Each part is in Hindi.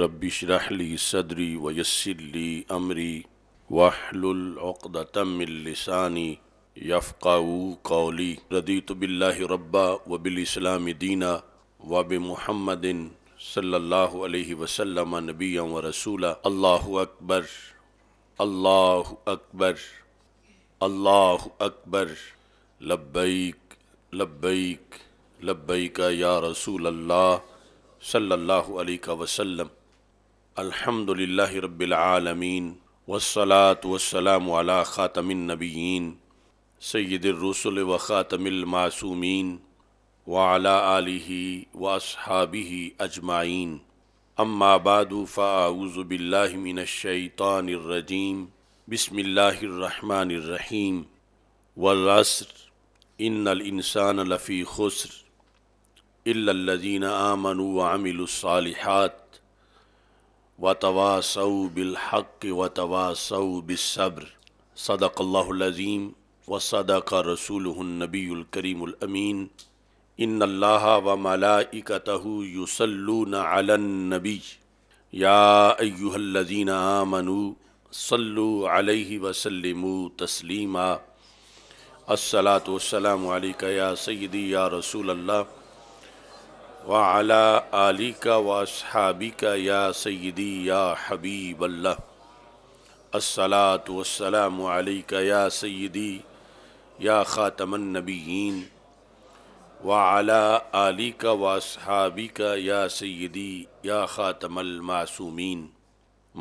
रबी रहली सदरी वयसली अमरी वाहलतमिलसानी यफ़ाऊ कौली रदीत रबा रब्बा वबिलस्लाम दीना वब महमदिन सल्ला वसलम नबी व रसूल अल्लाह अकबर अल्लाह अकबर अल्लाह अकबर लब्बैक लब्बैक लब्बैक या रसूल अल्लाह सल्लल्लाहु अलैहि वसल्लम अल्हम्दुलिल्लाहि रब्बिल आलमीन वस्सलात वस्सलाम अला ख़ातमिन नबीन सैदररसुल व ख़ातमिल मासूमीन व अला आलिही व असहाबिही अजमाइन अम्मा बादु फ़ाऊज़ु बिल्लाहि मिनश शैतानिर रजीम बिस्मिल्लाहिर रहमानिर रहीम वल अस्र इन्नल इंसान लफ़ी खुस्र इल्लल्लज़ीना आमनू व अमिलुस्सालिहात व तवासौ बिलहक व तवासौ बिसब्र सदक़ल्लाज़ीम व सदक रसूल नबीकरीमीन इन अल्लाह व मलाइकतह युसल्लून अलन्नबी या अयुहल्लजीन आमनु सल्लु अलैहि वसल्लम तस्लीमा अस्सलातु वसलाम या सैदी या रसूल वाला का वासहाबी का या सैदी या हबीब अस्सलात वसलाम का या सदी या ख़ातमन नबीन वाला आली का वासहाबी का या सैदी या ख़ातमल मासूमीन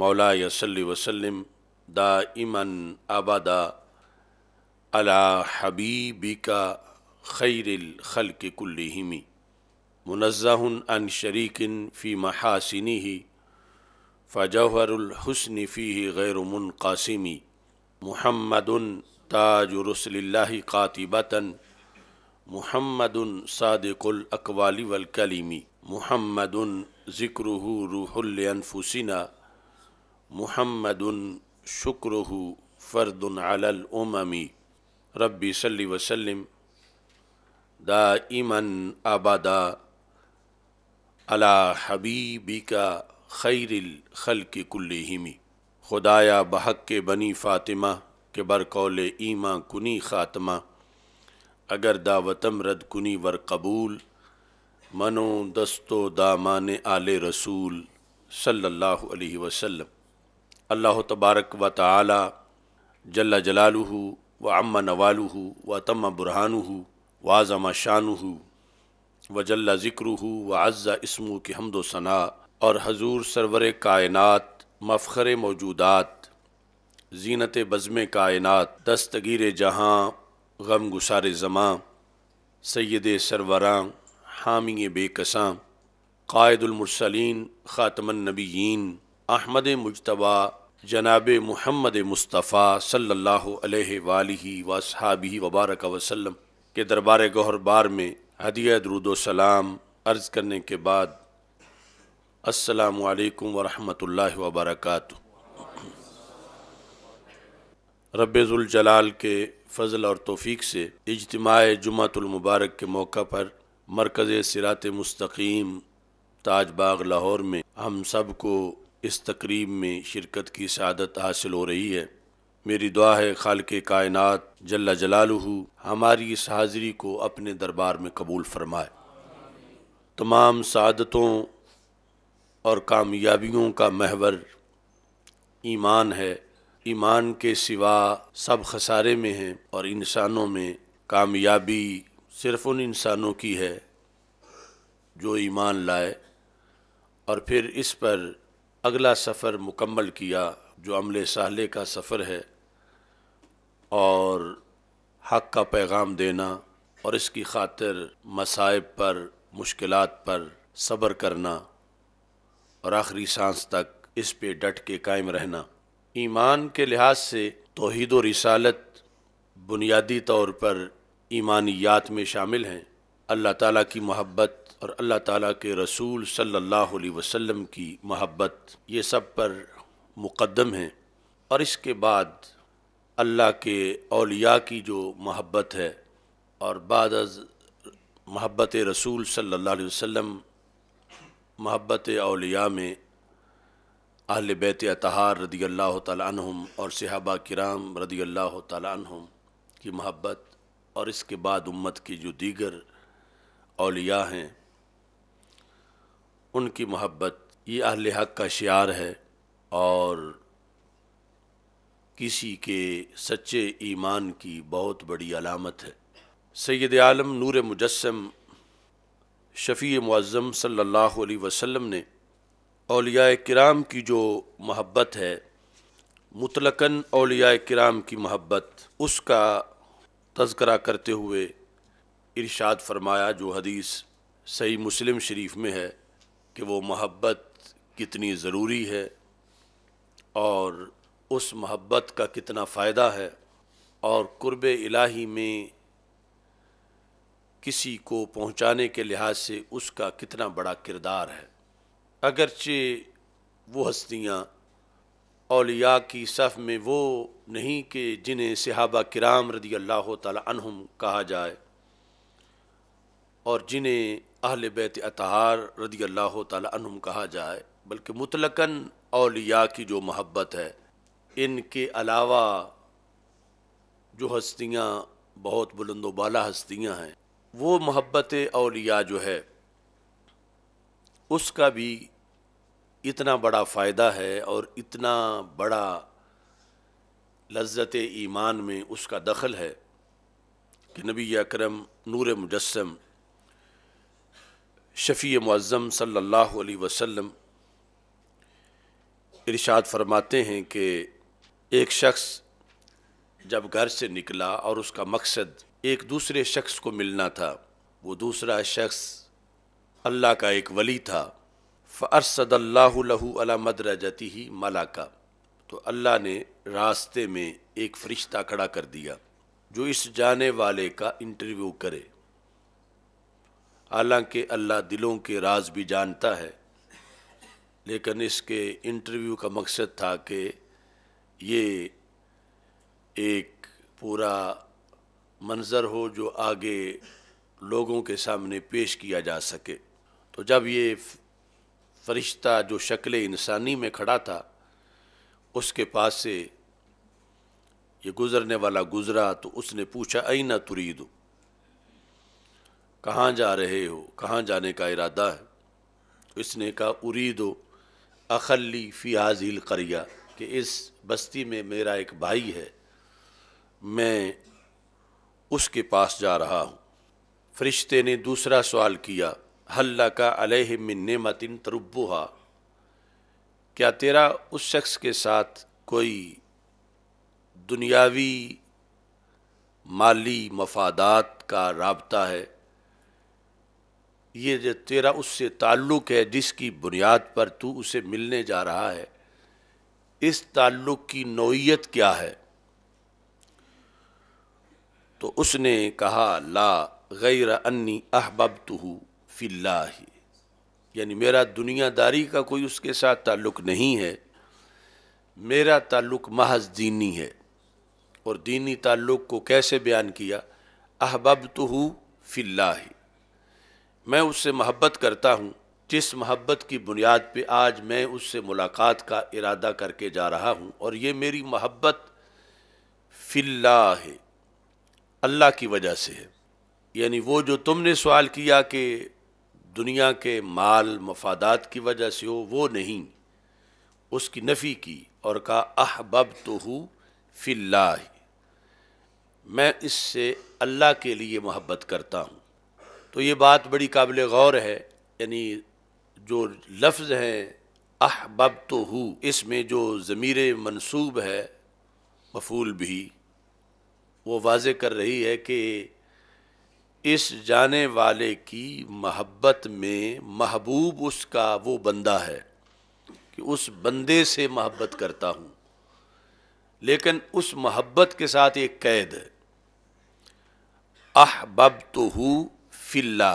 मौला सल वसलम दाइमन अबदा अला हबीबी का खैरल खल के कुल्लिमी मुनज़न शरीकिन फ़ी महासिनी ही फ़जहरहसन ही गैर मुनकासिमी महमदन ताजुरसल्ला कातिबता महमद सादक़ुलकवाली वलकलीमी महमद ज़िक्र रूहलफुसिना महमद शुक्र फ़र्दन रबी सल वसलम दा दाइमन आबादा अला हबीबी का खैरिल खल के हिमी खुदाया बहक के बनी फ़ातिमा के बरकौल ईमा कुनी ख़ातमा अगर दावतम रद कुनी वर कबूल मनो दस्तो दामान आल रसूल सल्लल्लाहु अलैहि वसल्लम अल्लाह तबारक व ताली जल्ला जलालुहू व अम्मा नवालुहू व तम व वाज़मा शानुहू वजल्ला ज़िक्र व अज़ा इसमू की हमदो सना और हजूर सरवर कायनत मफ़र मौजूदात जीनत बज़म कायनत दस्तगीर जहाँ गम गुसार ज़मां सैद सरवरां हामी बेकसां कायदुलमरसलिन ख़ातमनबीन अहमद मुशतबा जनाब महमद मुस्तफ़ा सल्लल्लाहु अलैहि वसहाबी वबारक वसल्लम के दरबार गहर बार में हदिया सलाम अर्ज़ करने के बाद असलकम वरहमल वबरक जलाल के फ़जल और तोफ़ी से इजतम मुबारक के मौका पर मरकज़ सिरात मस्तकीम ताज बाग लाहौर में हम सब को इस तकरीब में शिरकत की सदत हासिल हो रही है मेरी दुआ है खाल के कायनत जल्ला जलालहू हमारी इस हाज़िरी को अपने दरबार में कबूल फरमाए तमाम सदतों और कामयाबियों का महवर ईमान है ईमान के सिवा सब खसारे में हैं और इंसानों में कामयाबी सिर्फ़ उन इंसानों की है जो ईमान लाए और फिर इस पर अगला सफ़र मुकम्मल किया जो अमले साहले का सफ़र है और हक का पैगाम देना और इसकी खातिर मसाइब पर मुश्किल पर सब्र करना और आखिरी सांस तक इस पे डट के कायम रहना ईमान के लिहाज से तोहद रसालत रिसालत बुनियादी तौर पर ईमानियात में शामिल हैं अल्लाह ताला की मोहब्बत और अल्लाह ताला के रसूल सल्लल्लाहु अलैहि वसल्लम की मोहब्बत ये सब पर मुकदम हैं और इसके बाद अल्लाह के अलिया की जो महब्बत है और बाद महब्बत रसूल सल्ला वसम महब्बत अलिया में अहल बैत अतहार रदी अल्लाह तम और सिहबा कराम रदी अल्लाह तम की महब्बत और इसके बाद उम्मत की जो दीगर अलिया हैं उनकी महब्बत ये अहल हक का शार है और किसी के सच्चे ईमान की बहुत बड़ी अलामत है सैद आलम नूर मुजस्म शफ़ी मुज़म सल्ला वसम ने अलिया कराम की जो महब्बत है मुतलकन अलिया कराम की महब्बत उसका तस्करा करते हुए इरशाद फरमाया जो हदीस सही मुस्लिम शरीफ में है कि वो महब्बत कितनी ज़रूरी है और उस मोहब्बत का कितना फ़ायदा है और कुर्ब इलाही में किसी को पहुंचाने के लिहाज से उसका कितना बड़ा किरदार है अगरचे वो हस्तियाँ अलिया की सफ़ में वो नहीं कि जिन्हें सिहाबा किराम रदी अल्लाह तहम कहा जाए और जिन्हें अहल बैत अतहार रदी अल्लाह तहम कहा जाए बल्कि मुतलकन अलिया की जो मोहब्बत है इनके अलावा जो हस्तियाँ बहुत बुलंद वाला हस्तियाँ हैं वो मोहब्बत अलिया जो है उसका भी इतना बड़ा फ़ायदा है और इतना बड़ा लज्जत ईमान में उसका दखल है कि नबी अकरम नूर मुजस्म शफ़ी मुज़म सल्ला वसम इर्शाद इरशाद फरमाते हैं कि एक शख्स जब घर से निकला और उसका मकसद एक दूसरे शख्स को मिलना था वो दूसरा शख्स अल्लाह का एक वली था लहू अला जती ही मलाका तो अल्लाह ने रास्ते में एक फ़रिश्ता खड़ा कर दिया जो इस जाने वाले का इंटरव्यू करे हालांकि अल्लाह दिलों के राज भी जानता है लेकिन इसके इंटरव्यू का मकसद था कि ये एक पूरा मंज़र हो जो आगे लोगों के सामने पेश किया जा सके तो जब ये फरिश्ता जो शक्ल इंसानी में खड़ा था उसके पास से ये गुज़रने वाला गुज़रा तो उसने पूछा आई ना तुरीद कहाँ जा रहे हो कहाँ जाने का इरादा है तो इसने कहा उरीदो अखली फ़ियाज़ील करिया कि इस बस्ती में मेरा एक भाई है मैं उसके पास जा रहा हूँ फरिश्ते ने दूसरा सवाल किया हल्ला का अलह मिन मतिन तरुबुहा क्या तेरा उस शख्स के साथ कोई दुनियावी माली मफादात का रबता है ये जो तेरा उससे ताल्लुक़ है जिसकी बुनियाद पर तू उसे मिलने जा रहा है इस ताल्लुक़ की नोयत क्या है तो उसने कहा ला गैर अन्नी अहबब तहू फ़िल्ला यानी मेरा दुनियादारी का कोई उसके साथ ताल्लुक़ नहीं है मेरा ताल्लुक़ महज दीनी है और दीनी ताल्लुक़ को कैसे बयान किया अहबब तहू फ़िल्ला मैं उससे मोहब्बत करता हूँ जिस मोहब्बत की बुनियाद पे आज मैं उससे मुलाकात का इरादा करके जा रहा हूँ और ये मेरी मोहब्बत फिल्ला है अल्लाह की वजह से है यानी वो जो तुमने सवाल किया कि दुनिया के माल मफादात की वजह से हो वो नहीं उसकी नफ़ी की और कहा अहबब तो हूँ फिल्ला मैं इससे अल्लाह के लिए मोहब्बत करता हूँ तो ये बात बड़ी काबिल गौर है यानी जो लफ्ज़ हैं बब तो हु इसमें जो ज़मीर मनसूब है मफूल भी वो वाज कर रही है कि इस जाने वाले की महब्बत में महबूब उसका वो बंदा है कि उस बंदे से महब्बत करता हूँ लेकिन उस महब्बत के साथ एक कैद है बब तो हूँ फिल्ला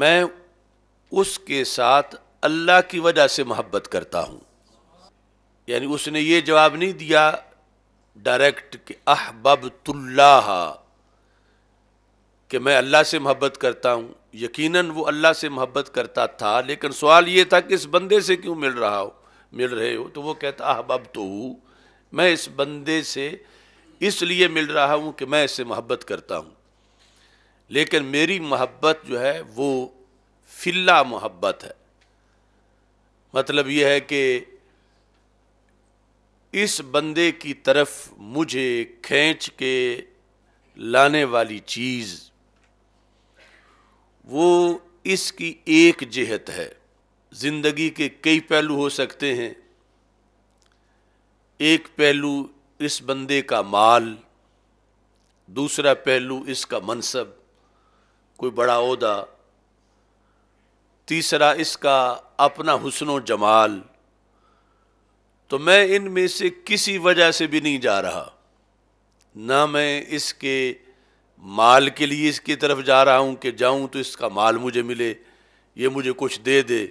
मैं उसके साथ अल्लाह की वजह से मोहब्बत करता हूँ यानी उसने ये जवाब नहीं दिया डायरेक्ट कि तुल्ला कि मैं अल्लाह से मोहब्बत करता हूँ यकीनन वो अल्लाह से मोहब्बत करता था लेकिन सवाल ये था कि इस बंदे से क्यों मिल रहा हो मिल रहे हो तो वो कहता अहबब तो हूँ मैं इस बंदे से इसलिए मिल रहा हूँ कि मैं इससे मोहब्बत करता हूँ लेकिन मेरी मोहब्बत जो है वो फिल्ला मोहब्बत है मतलब यह है कि इस बंदे की तरफ मुझे खींच के लाने वाली चीज़ वो इसकी एक जहत है ज़िंदगी के कई पहलू हो सकते हैं एक पहलू इस बंदे का माल दूसरा पहलू इसका मनसब कोई बड़ा अहदा तीसरा इसका अपना हुसन व जमाल तो मैं इन में से किसी वजह से भी नहीं जा रहा ना मैं इसके माल के लिए इसकी तरफ जा रहा हूँ कि जाऊँ तो इसका माल मुझे मिले ये मुझे कुछ दे दे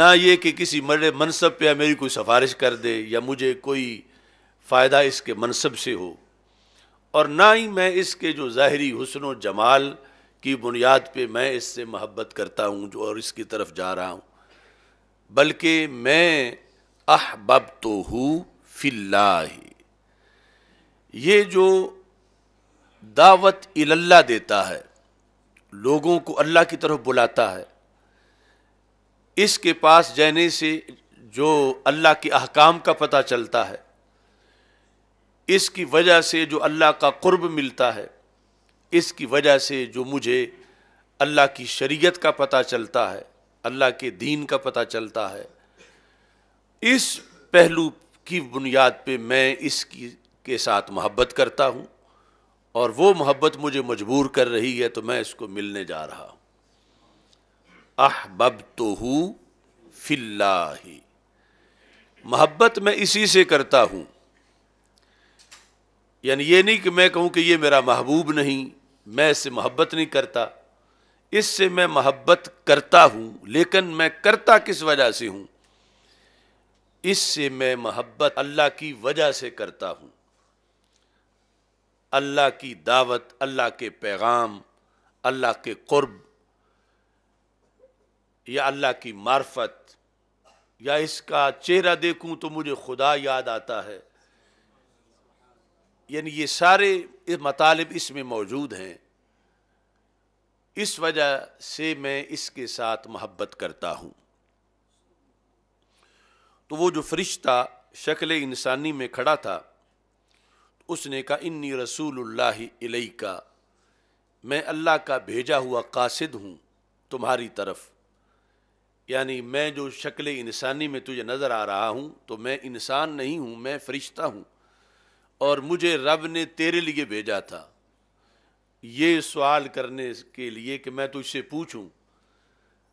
ना ये कि किसी मरे मनसब पे मेरी कोई सिफारिश कर दे या मुझे कोई फ़ायदा इसके मनसब से हो और ना ही मैं इसके जो ज़ाहरी व जमाल की बुनियाद पे मैं इससे मोहब्बत करता हूँ जो और इसकी तरफ जा रहा हूँ बल्कि मैं अहबब तो हूँ फिल्ला ये जो दावत इल्ला देता है लोगों को अल्लाह की तरफ बुलाता है इसके पास जाने से जो अल्लाह के अहकाम का पता चलता है इसकी वजह से जो अल्लाह का कुर्ब मिलता है इसकी वजह से जो मुझे अल्लाह की शरीयत का पता चलता है अल्लाह के दीन का पता चलता है इस पहलू की बुनियाद पे मैं इसकी के साथ मोहब्बत करता हूँ और वो मोहब्बत मुझे मजबूर कर रही है तो मैं इसको मिलने जा रहा हूँ बब तो हूँ फिल्ला ही मोहब्बत मैं इसी से करता हूँ यानी ये नहीं कि मैं कहूँ कि ये मेरा महबूब नहीं मैं इससे मोहब्बत नहीं करता इससे मैं मोहब्बत करता हूँ लेकिन मैं करता किस वजह से हूँ इससे मैं मोहब्बत अल्लाह की वजह से करता हूँ अल्लाह की दावत अल्लाह के पैगाम अल्लाह के क़ुर्ब या अल्लाह की मार्फत या इसका चेहरा देखूं तो मुझे खुदा याद आता है यानी ये सारे मतालब इसमें मौजूद हैं इस वजह से मैं इसके साथ मोहब्बत करता हूँ तो वो जो फरिश्ता शक्ल इंसानी में खड़ा था उसने कहा इन्नी रसूल इलई का मैं अल्लाह का भेजा हुआ कासिद हूँ तुम्हारी तरफ यानी मैं जो शक्ल इंसानी में तुझे नज़र आ रहा हूँ तो मैं इंसान नहीं हूँ मैं फ़रिश्ता हूँ और मुझे रब ने तेरे लिए भेजा था ये सवाल करने के लिए कि मैं तुझसे पूछूं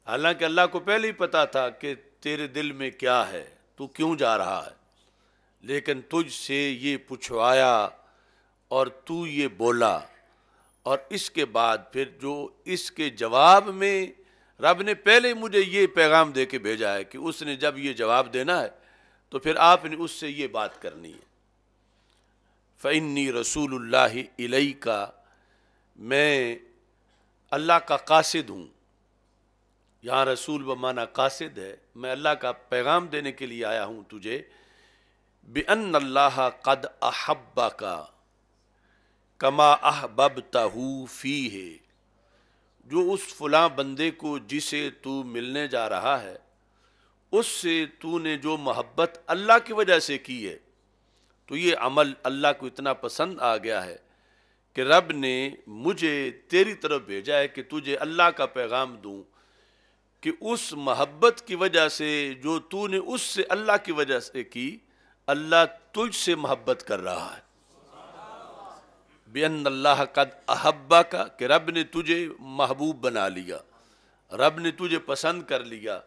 हालांकि अल्लाह को पहले ही पता था कि तेरे दिल में क्या है तू क्यों जा रहा है लेकिन तुझसे ये पूछवाया और तू ये बोला और इसके बाद फिर जो इसके जवाब में रब ने पहले मुझे ये पैगाम दे के भेजा है कि उसने जब ये जवाब देना है तो फिर आपने उससे ये बात करनी है फ़ैनी रसूल इलई का मैं अल्लाह का कासिद हूँ यहाँ रसूल व माना कासिद है मैं अल्लाह का पैगाम देने के लिए आया हूँ तुझे बेअन अल्लाह कद अहब्बा का कमा अहबब तहू फ़ी है जो उस फलां बंदे को जिसे तू मिलने जा रहा है उससे तूने जो मोहब्बत अल्लाह की वजह से की है तो ये अमल अल्लाह को इतना पसंद आ गया है कि रब ने मुझे तेरी तरफ भेजा है कि तुझे अल्लाह का पैगाम दूँ कि उस मोहब्बत की वजह से जो तूने उससे अल्लाह की वजह से की अल्लाह तुझसे मोहब्बत कर रहा है बेन अल्लाह कद अहब्बा का कि रब ने तुझे महबूब बना लिया रब ने तुझे पसंद कर लिया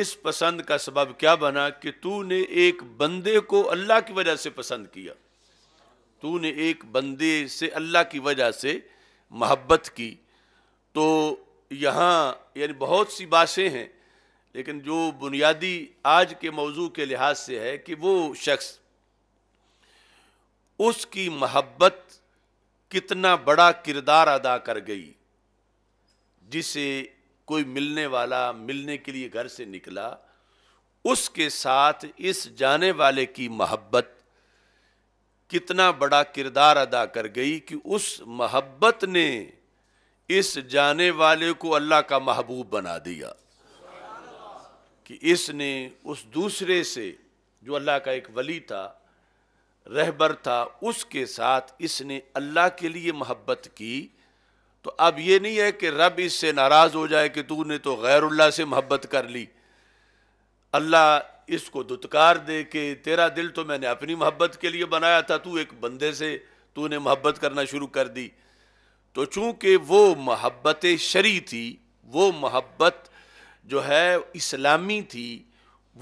इस पसंद का सबब क्या बना कि तूने एक बंदे को अल्लाह की वजह से पसंद किया तूने एक बंदे से अल्लाह की वजह से मोहब्बत की तो यहाँ यानी बहुत सी बातें हैं लेकिन जो बुनियादी आज के मौजू के लिहाज से है कि वो शख्स उसकी मोहब्बत कितना बड़ा किरदार अदा कर गई जिसे कोई मिलने वाला मिलने के लिए घर से निकला उसके साथ इस जाने वाले की मोहब्बत कितना बड़ा किरदार अदा कर गई कि उस मोहब्बत ने इस जाने वाले को अल्लाह का महबूब बना दिया कि इसने उस दूसरे से जो अल्लाह का एक वली था रहबर था उसके साथ इसने अल्लाह के लिए मोहब्बत की तो अब ये नहीं है कि रब इससे नाराज़ हो जाए कि तूने तो गैरुल्ला से मोहब्बत कर ली अल्लाह इसको दुतकार दे के तेरा दिल तो मैंने अपनी मोहब्बत के लिए बनाया था तू एक बंदे से तूने मोहब्बत करना शुरू कर दी तो चूंकि वो मोहब्बत शरी थी वो मोहब्बत जो है इस्लामी थी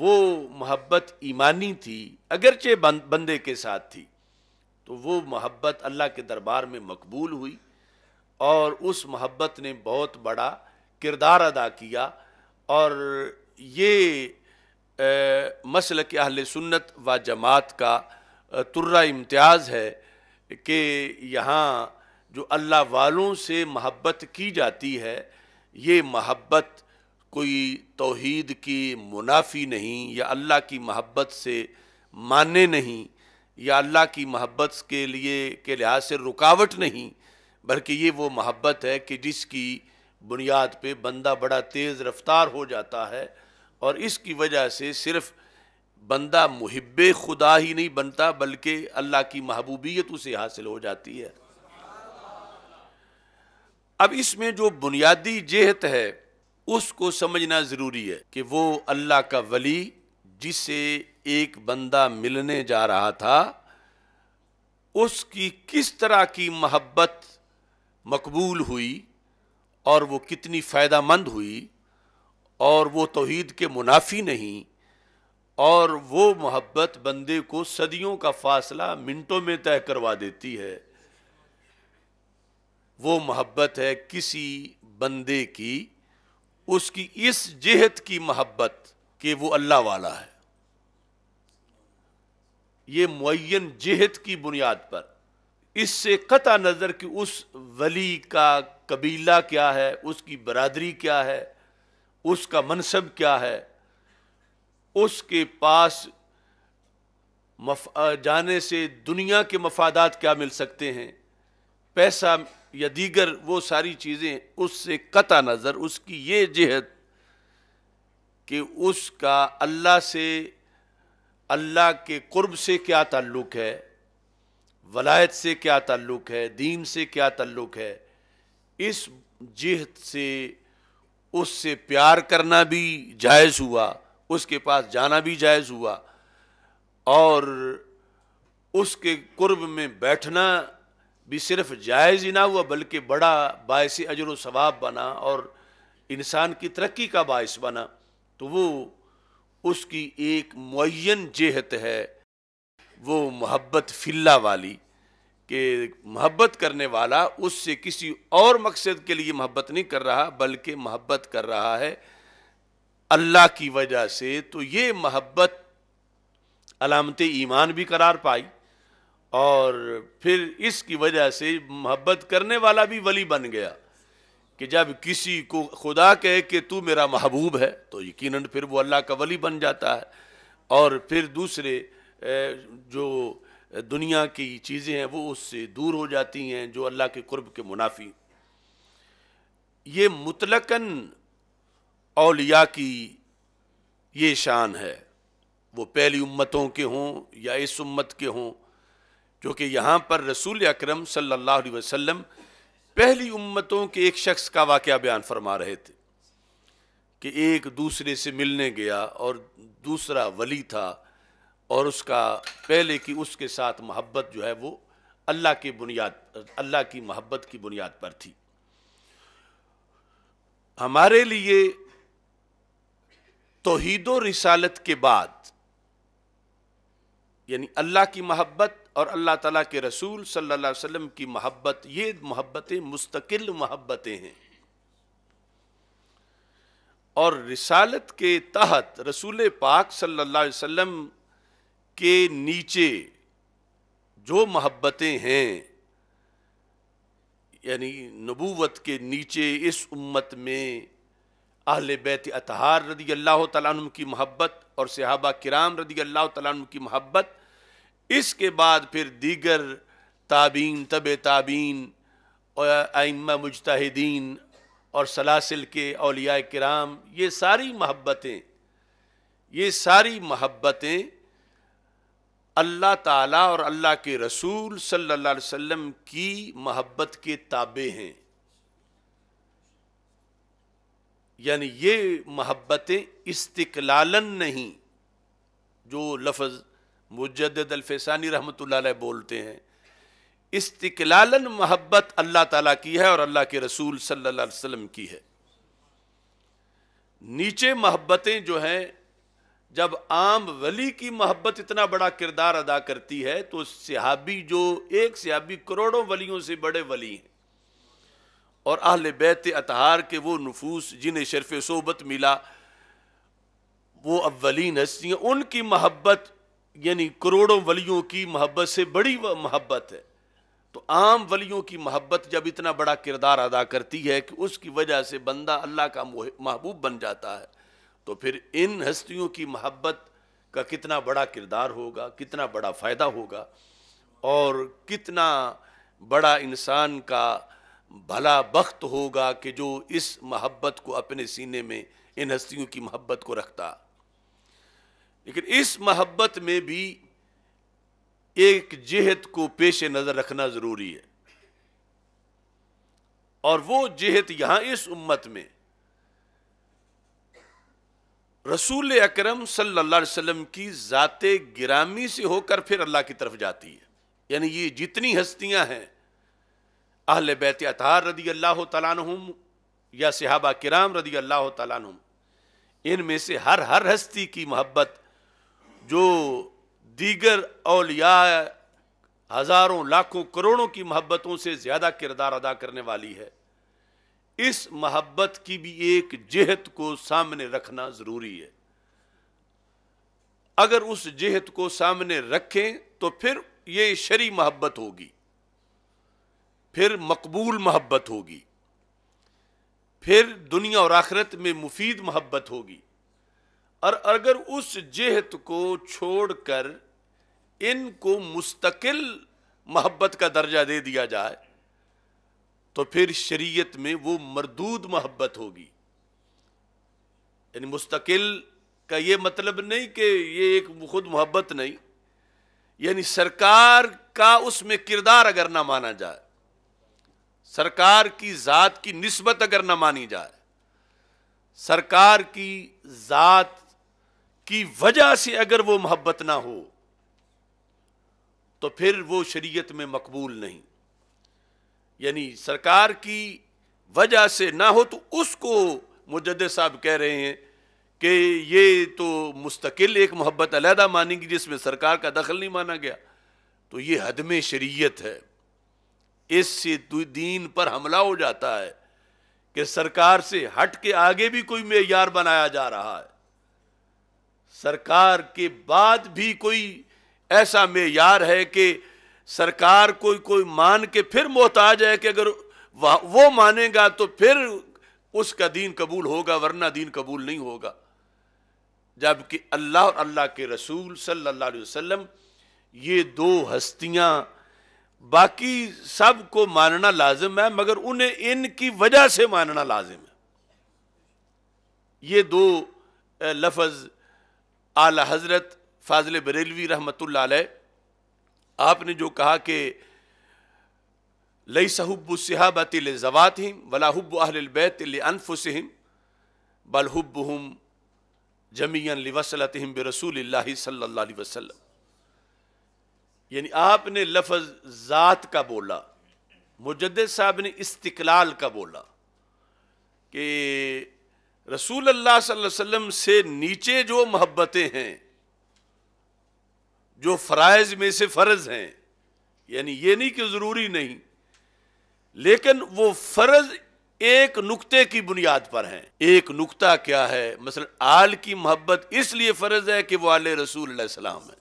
वो मोहब्बत ईमानी थी अगरचे बंदे के साथ थी तो वो मोहब्बत अल्लाह के दरबार में मकबूल हुई और उस मोहब्बत ने बहुत बड़ा किरदार अदा किया और ये मसल के अहल सुन्नत व जमात का तुर्रा इम्तियाज़ है कि यहाँ जो अल्लाह वालों से महब्बत की जाती है ये महब्बत कोई तोहद की मुनाफी नहीं या अल्लाह की महब्बत से माने नहीं या अल्लाह की महब्बत के लिए के लिहाज से रुकावट नहीं बल्कि ये वो मोहब्बत है कि जिसकी बुनियाद पे बंदा बड़ा तेज़ रफ्तार हो जाता है और इसकी वजह से सिर्फ बंदा मुहब खुदा ही नहीं बनता बल्कि अल्लाह की महबूबियत उसे हासिल हो जाती है अब इसमें जो बुनियादी जेहत है उसको समझना ज़रूरी है कि वो अल्लाह का वली जिसे एक बंदा मिलने जा रहा था उसकी किस तरह की महब्बत मकबूल हुई और वो कितनी फ़ायदा मंद हुई और वो तोहद के मुनाफी नहीं और वो मोहब्बत बंदे को सदियों का फासला मिनटों में तय करवा देती है वो मोहब्बत है किसी बंदे की उसकी इस जहत की मोहब्बत कि वो अल्लाह वाला है ये मुन जहत की बुनियाद पर इससे कता नज़र कि उस वली का कबीला क्या है उसकी बरदरी क्या है उसका मनसब क्या है उसके पास जाने से दुनिया के मफादात क्या मिल सकते हैं पैसा या दीगर वो सारी चीज़ें उससे कता नज़र उसकी ये जहत कि उसका अल्लाह से अल्लाह के कुर्ब से क्या ताल्लुक़ है वलायत से क्या ताल्लुक़ है दीन से क्या ताल्लुक़ है इस जिहत से उससे प्यार करना भी जायज़ हुआ उसके पास जाना भी जायज़ हुआ और उसके कुर्ब में बैठना भी सिर्फ जायज़ ही ना हुआ बल्कि बड़ा बायस अजर सवाब बना और इंसान की तरक्की का बायस बना तो वो उसकी एक मुन जहत है वो मोहब्बत फिल्ला वाली कि मोहब्बत करने वाला उससे किसी और मकसद के लिए मोहब्बत नहीं कर रहा बल्कि मोहब्बत कर रहा है अल्लाह की वजह से तो ये मोहब्बत अलामत ईमान भी करार पाई और फिर इसकी वजह से मोहब्बत करने वाला भी वली बन गया कि जब किसी को खुदा कहे कि तू मेरा महबूब है तो यकीनन फिर वो अल्लाह का वली बन जाता है और फिर दूसरे जो दुनिया की चीज़ें हैं वो उससे दूर हो जाती हैं जो अल्लाह के कुर्ब के मुनाफी ये मुतलकन अलिया की ये शान है वो पहली उम्मतों के हों या इस उम्मत के हों जो कि यहाँ पर रसूल अक्रम सल्लल्लाहु अलैहि वसल्लम पहली उम्मतों के एक शख्स का वाक़ बयान फरमा रहे थे कि एक दूसरे से मिलने गया और दूसरा वली था और उसका पहले कि उसके साथ मोहब्बत जो है वो अल्लाह की बुनियाद अल्लाह की मोहब्बत की बुनियाद पर थी हमारे लिए तोहद रिसालत के बाद यानी अल्लाह की मोहब्बत और अल्लाह ताला के रसूल सल्लल्लाहु अलैहि वसल्लम की मोहब्बत ये मोहब्बतें मुस्तकिल मोहब्बतें हैं और रिसालत के तहत रसूल पाक सल्लल्लाहु अलैहि वसल्लम के नीचे जो मोहब्बतें हैं यानी नबूवत के नीचे इस उम्मत में अहल बैत अतहार रदी अल्लाह तुम की मोहब्बत और सहाबा किराम रदी अल्लाह तुम की मोहब्बत इसके बाद फिर दीगर ताबीन तब ताबीन और आइम्मा मुजतहदीन और सलासिल के अलिया कराम ये सारी महब्बतें ये सारी महब्बतें अल्लाह ताला और अल्लाह के रसूल सल्लल्लाहु अलैहि वसल्लम की मोहब्बत के ताबे हैं यानी ये मोहब्बतें इस्तकलालन नहीं जो लफज मुजद अलफेसानी रहमत बोलते हैं इस्तकलालन मोहब्बत अल्लाह ताला की है और अल्लाह के रसूल सल्लल्लाहु अलैहि वसल्लम की है नीचे मोहब्बतें जो हैं जब आम वली की मोहब्बत इतना बड़ा किरदार अदा करती है तो सिहाबी जो एक सिहाबी करोड़ों वलियों से बड़े वली हैं और अहल बैत अतहार के वो नफूस जिन्हें शरफ सोबत मिला वो अवलिन हैं उनकी महब्बत यानी करोड़ों वलियों की महब्बत से बड़ी मोहब्बत है तो आम वलियों की महब्बत जब इतना बड़ा किरदार अदा करती है कि उसकी वजह से बंदा अल्लाह का महबूब बन जाता है तो फिर इन हस्तियों की मोहब्बत का कितना बड़ा किरदार होगा कितना बड़ा फ़ायदा होगा और कितना बड़ा इंसान का भला वक्त होगा कि जो इस मोहब्बत को अपने सीने में इन हस्तियों की मोहब्बत को रखता लेकिन इस मोहब्बत में भी एक जहत को पेश नज़र रखना ज़रूरी है और वो जहत यहाँ इस उम्मत में रसूल अकरम सल्लल्लाहु अलैहि वसल्लम की ज़ात गिरामी से होकर फिर अल्लाह की तरफ जाती है यानी ये जितनी हस्तियां हैं अहल बैत अतार रदी अल्लाह तुम या सिहाबा किराम रदी अल्लाह इन इनमें से हर हर हस्ती की मोहब्बत जो दीगर अलिया हज़ारों लाखों करोड़ों की मोहब्बतों से ज़्यादा किरदार अदा करने वाली है इस मोहब्बत की भी एक जहत को सामने रखना ज़रूरी है अगर उस जहत को सामने रखें तो फिर ये शरी मोहब्बत होगी फिर मकबूल मोहब्बत होगी फिर दुनिया और आखिरत में मुफीद मोहब्बत होगी और अगर उस जहत को छोड़कर इनको मुस्तकिल मोहब्बत का दर्जा दे दिया जाए तो फिर शरीयत में वो मरदूद मोहब्बत होगी यानी मुस्तकिल का ये मतलब नहीं कि ये एक खुद मोहब्बत नहीं यानी सरकार का उसमें किरदार अगर ना माना जाए सरकार की ज़ात की नस्बत अगर ना मानी जाए सरकार की ज़ात की वजह से अगर वो मोहब्बत ना हो तो फिर वो शरीयत में मकबूल नहीं यानी सरकार की वजह से ना हो तो उसको मुजद साहब कह रहे हैं कि ये तो मुस्तकिल एक मोहब्बत अलहदा मानेंगी जिसमें सरकार का दखल नहीं माना गया तो ये हदम शरीयत है इससे दीन पर हमला हो जाता है कि सरकार से हट के आगे भी कोई मैार बनाया जा रहा है सरकार के बाद भी कोई ऐसा मैार है कि सरकार कोई कोई मान के फिर मोहताज है कि अगर वो मानेगा तो फिर उसका दीन कबूल होगा वरना दीन कबूल नहीं होगा जबकि अल्लाह और अल्लाह के रसूल सल्लल्लाहु अलैहि वसल्लम ये दो हस्तियाँ बाकी सब को मानना लाजिम है मगर उन्हें इनकी वजह से मानना लाजिम है ये दो लफज आला हज़रत फाजिल बरेलवी रहमतुल्लाह अलैह आपने जो कहा कि लई सहब सिहाबतिल जवातिम वलाहब अहलबैतअनफुसम बलहब हम जमीन लिवसलतम बरसूल सल्ला वसलम यानी आपने लफज ज़ात का बोला मुजद साहब ने इस्तलाल का बोला कि रसूल अल्लाह वसम से नीचे जो मोहब्बतें हैं जो फ़राइज में से फ़र्ज हैं यानी ये नहीं कि ज़रूरी नहीं लेकिन वो फ़र्ज एक नुक्ते की बुनियाद पर हैं एक नुक्ता क्या है मसल आल की मोहब्बत इसलिए फ़र्ज है कि वो आल रसूल सलाम है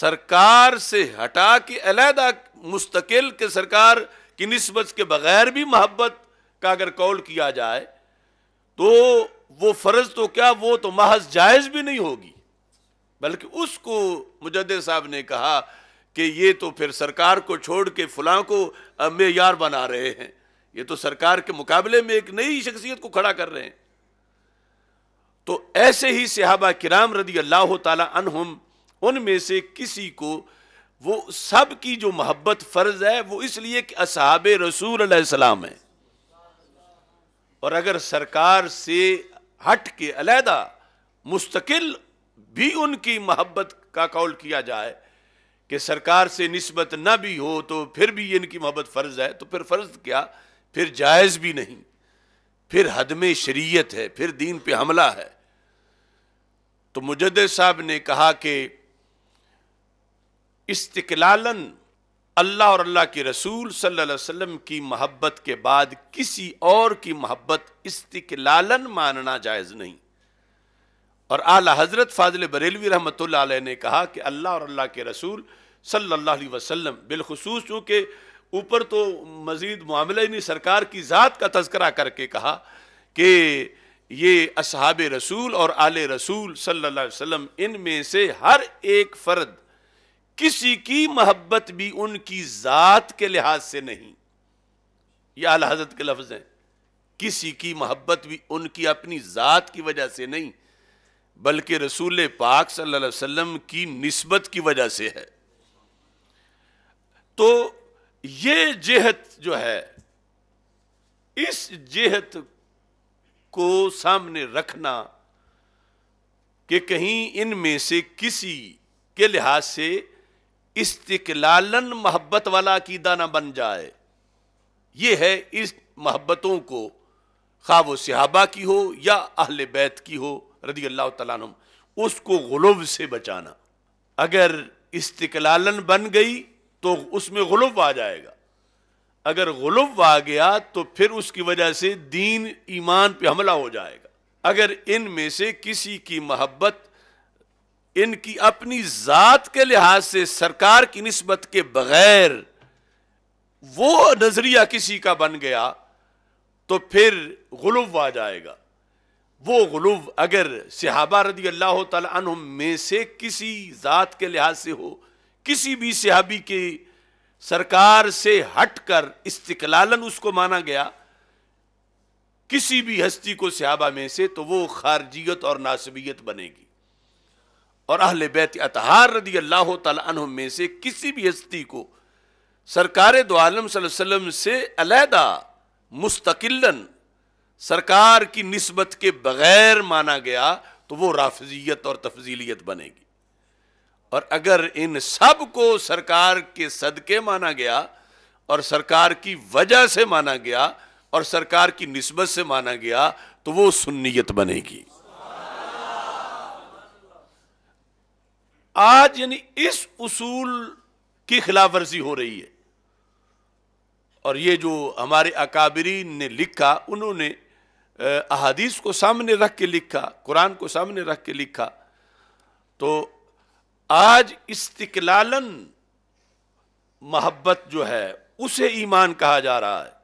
सरकार से हटा के अलहदा मुस्तकिल के सरकार की नस्बत के बगैर भी मोहब्बत का अगर कौल किया जाए तो वो फ़र्ज़ तो क्या वो तो महज जायज़ भी नहीं होगी बल्कि उसको मुजद साहब ने कहा कि ये तो फिर सरकार को छोड़ के फलां को मेयार बना रहे हैं ये तो सरकार के मुकाबले में एक नई शख्सियत को खड़ा कर रहे हैं तो ऐसे ही सिहाबा किराम रदी अल्लाह तहम उनमें से किसी को वो सब की जो मोहब्बत फ़र्ज़ है वो इसलिए कि असहाब रसूल सलाम है और अगर सरकार से हट के अलहदा मुस्तकिल भी उनकी मोहब्बत का कौल किया जाए कि सरकार से नस्बत ना भी हो तो फिर भी इनकी मोहब्बत फ़र्ज़ है तो फिर फ़र्ज क्या फिर जायज़ भी नहीं फिर हद में शरीयत है फिर दीन पे हमला है तो मुजद साहब ने कहा कि इस्तलालन अल्लाह और अल्लाह के रसूल सल्लल्लाहु अलैहि वसल्लम की मोहब्बत के बाद किसी और की मोहब्बत इस्तलालन मानना जायज़ नहीं और आला हज़रत फाजिल बरेलवी रहमत ने कहा कि अल्लाह और अल्लाह के रसूल सल्ला वसलम बिलखसूस चूँकि ऊपर तो मज़ीद मामले ने सरकार की ज़ात का तस्करा करके कहा कि ये असहाब रसूल और आल रसूल सल्ला वसलम इन में से हर एक फ़र्द किसी की महब्बत भी उनकी ज़ात के लिहाज से नहीं ये आला हजरत के लफ्ज़ हैं किसी की महब्बत भी उनकी अपनी ज़ात की वजह से नहीं बल्कि रसूल पाक सल्लल्लाहु अलैहि वसल्लम की नस्बत की वजह से है तो ये जेहत जो है इस जेहत को सामने रखना कि कहीं इनमें से किसी के लिहाज से इस्तलालन मोहब्बत वाला अकीदा ना बन जाए ये है इस मोहब्बतों को खा वो की हो या अहल बैत की हो रदी अल्लाह तु उसको गलब से बचाना अगर इस्तलालन बन गई तो उसमें गलब आ जाएगा अगर गलब आ गया तो फिर उसकी वजह से दीन ईमान पर हमला हो जाएगा अगर इन में से किसी की मोहब्बत इनकी अपनी ज़ात के लिहाज से सरकार की नस्बत के बगैर वो नज़रिया किसी का बन गया तो फिर गलब आ जाएगा वो गलूब अगर सिहाबा रदी अल्लाह तुम में से किसी ज़ात के लिहाज से हो किसी भी सिहाबी के सरकार से हट कर इस्तलालन उसको माना गया किसी भी हस्ती को सिहाबा में से तो वो खारजियत और नासबियत बनेगी और अहल बैत अतहार रदी अल्लाह तुम में से किसी भी हस्ती को सरकार दो आलम सल्लम से अलहदा मुस्तकिलन सरकार की नस्बत के बगैर माना गया तो वो राफजियत और तफजीलियत बनेगी और अगर इन सब को सरकार के सदके माना गया और सरकार की वजह से माना गया और सरकार की नस्बत से माना गया तो वो सुन्नीयत बनेगी आज यानी इस उसूल की खिलाफ वर्जी हो रही है और ये जो हमारे अकाबरीन ने लिखा उन्होंने अहादीस को सामने रख के लिखा कुरान को सामने रख के लिखा तो आज इस्तलालन मोहब्बत जो है उसे ईमान कहा जा रहा है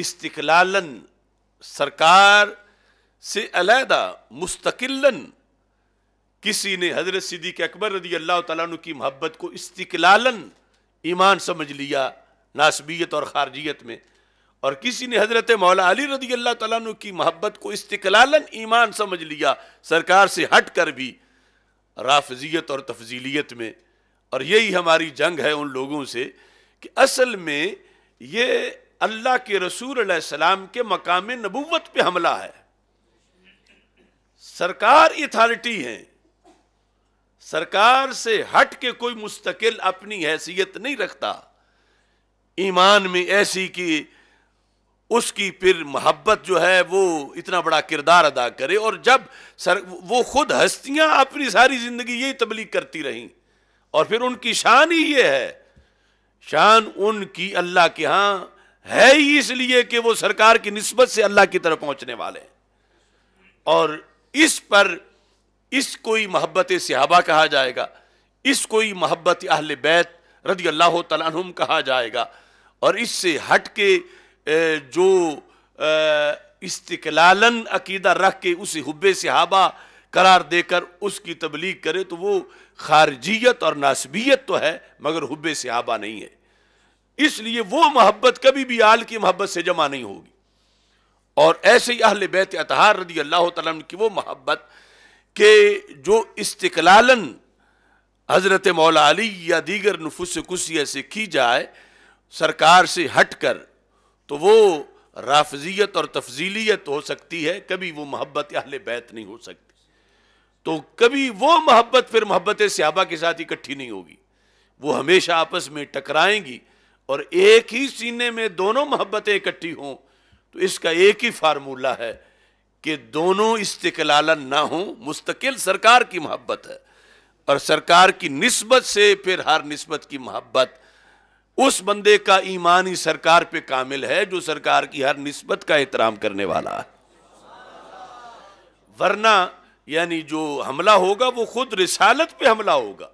इस्तलालन सरकार से अलहदा मुस्तकिलन किसी ने हजरत सिद्दीक अकबर रदी अल्लाह तु की मोहब्बत को इस्तकलालन ईमान समझ लिया नासबियत और खारजियत में और किसी ने हजरत मौला अली रदी अल्लाह तला की मोहब्बत को इस्तलान ईमान समझ लिया सरकार से हट कर भी राफजियत और तफजीलियत में और यही हमारी जंग है उन लोगों से कि असल में ये अल्लाह के रसूल सलाम के मकाम नबूवत पे हमला है सरकार अथॉरिटी है सरकार से हट के कोई मुस्तकिल अपनी हैसियत नहीं रखता ईमान में ऐसी की उसकी फिर मोहब्बत जो है वो इतना बड़ा किरदार अदा करे और जब सर वो खुद हस्तियां अपनी सारी ज़िंदगी यही तबलीग करती रहीं और फिर उनकी शान ही ये है शान उनकी अल्लाह के यहाँ है ही इसलिए कि वो सरकार की नस्बत से अल्लाह की तरफ पहुंचने वाले और इस पर इस कोई मोहब्बत सिहाबा कहा जाएगा इस कोई मोहब्बत अहल बैत रदी अल्लाह तुम कहा जाएगा और इससे हट के जो इस्तलान अकीदा रख के उसे हुब सहाबा करार देकर उसकी तबलीग करे तो वो खारजियत और नासबियत तो है मगर हुब सहाबा नहीं है इसलिए वो मोहब्बत कभी भी आल की मोहब्बत से जमा नहीं होगी और ऐसे ही अहल बैत अतहार रदी अल्लाह तम की वो मोहब्बत के जो इस्तलान हज़रत मौला अली या दीगर नफुस कुसिया से की जाए सरकार से हट कर तो वो राफजियत और तफजीलियत हो सकती है कभी वो मोहब्बत अहल बैत नहीं हो सकती तो कभी वो मोहब्बत फिर मोहब्बत सहाबा के साथ इकट्ठी नहीं होगी वो हमेशा आपस में टकराएंगी और एक ही सीने में दोनों मोहब्बतें इकट्ठी हों तो इसका एक ही फार्मूला है कि दोनों इस्तलाला ना हों मुस्तकिल सरकार की मोहब्बत है और सरकार की नस्बत से फिर हर नस्बत की मोहब्बत उस बंदे का ईमान ही सरकार पे कामिल है जो सरकार की हर नस्बत का एहतराम करने वाला है वरना यानी जो हमला होगा वो खुद रिसालत पे हमला होगा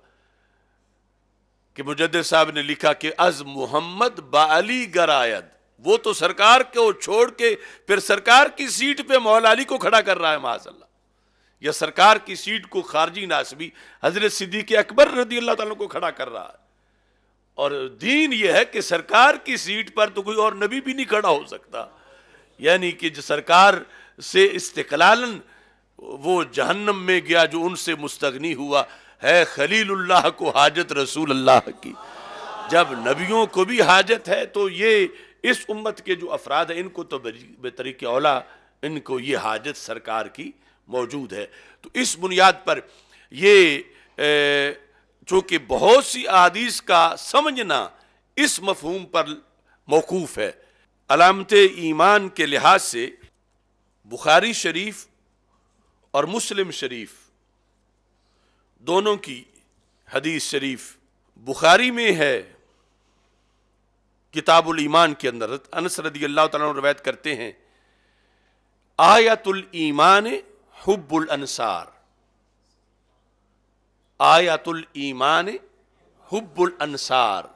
कि मुजद साहब ने लिखा कि अज मोहम्मद बाली गरायद वो तो सरकार को छोड़ के फिर सरकार की सीट पे मौला को खड़ा कर रहा है माजल या सरकार की सीट को खारजी नासबी हजरत सिद्दीक अकबर रदी अल्लाह तला को खड़ा कर रहा है और दीन यह है कि सरकार की सीट पर तो कोई और नबी भी नहीं खड़ा हो सकता यानी कि जो सरकार से इस्तकलालन वो जहन्नम में गया जो उनसे मुस्तगनी हुआ है खलीलुल्लाह को हाजत रसूल अल्लाह की जब नबियों को भी हाजत है तो ये इस उम्मत के जो अफराद हैं इनको तो बेतरीक औला इनको ये हाजत सरकार की मौजूद है तो इस बुनियाद पर ये ए, चूंकि बहुत सी आदिश का समझना इस मफहूम पर मौकूफ़ है अलामत ईमान के लिहाज से बुखारी शरीफ और मुस्लिम शरीफ दोनों की हदीस शरीफ बुखारी में है किताबुल ईमान के अंदर अनस रदी अल्लाह तवैत करते हैं आयतुल ईमान हुब्बुल अनसार आयतुल ईमान हुब्बुल अनसार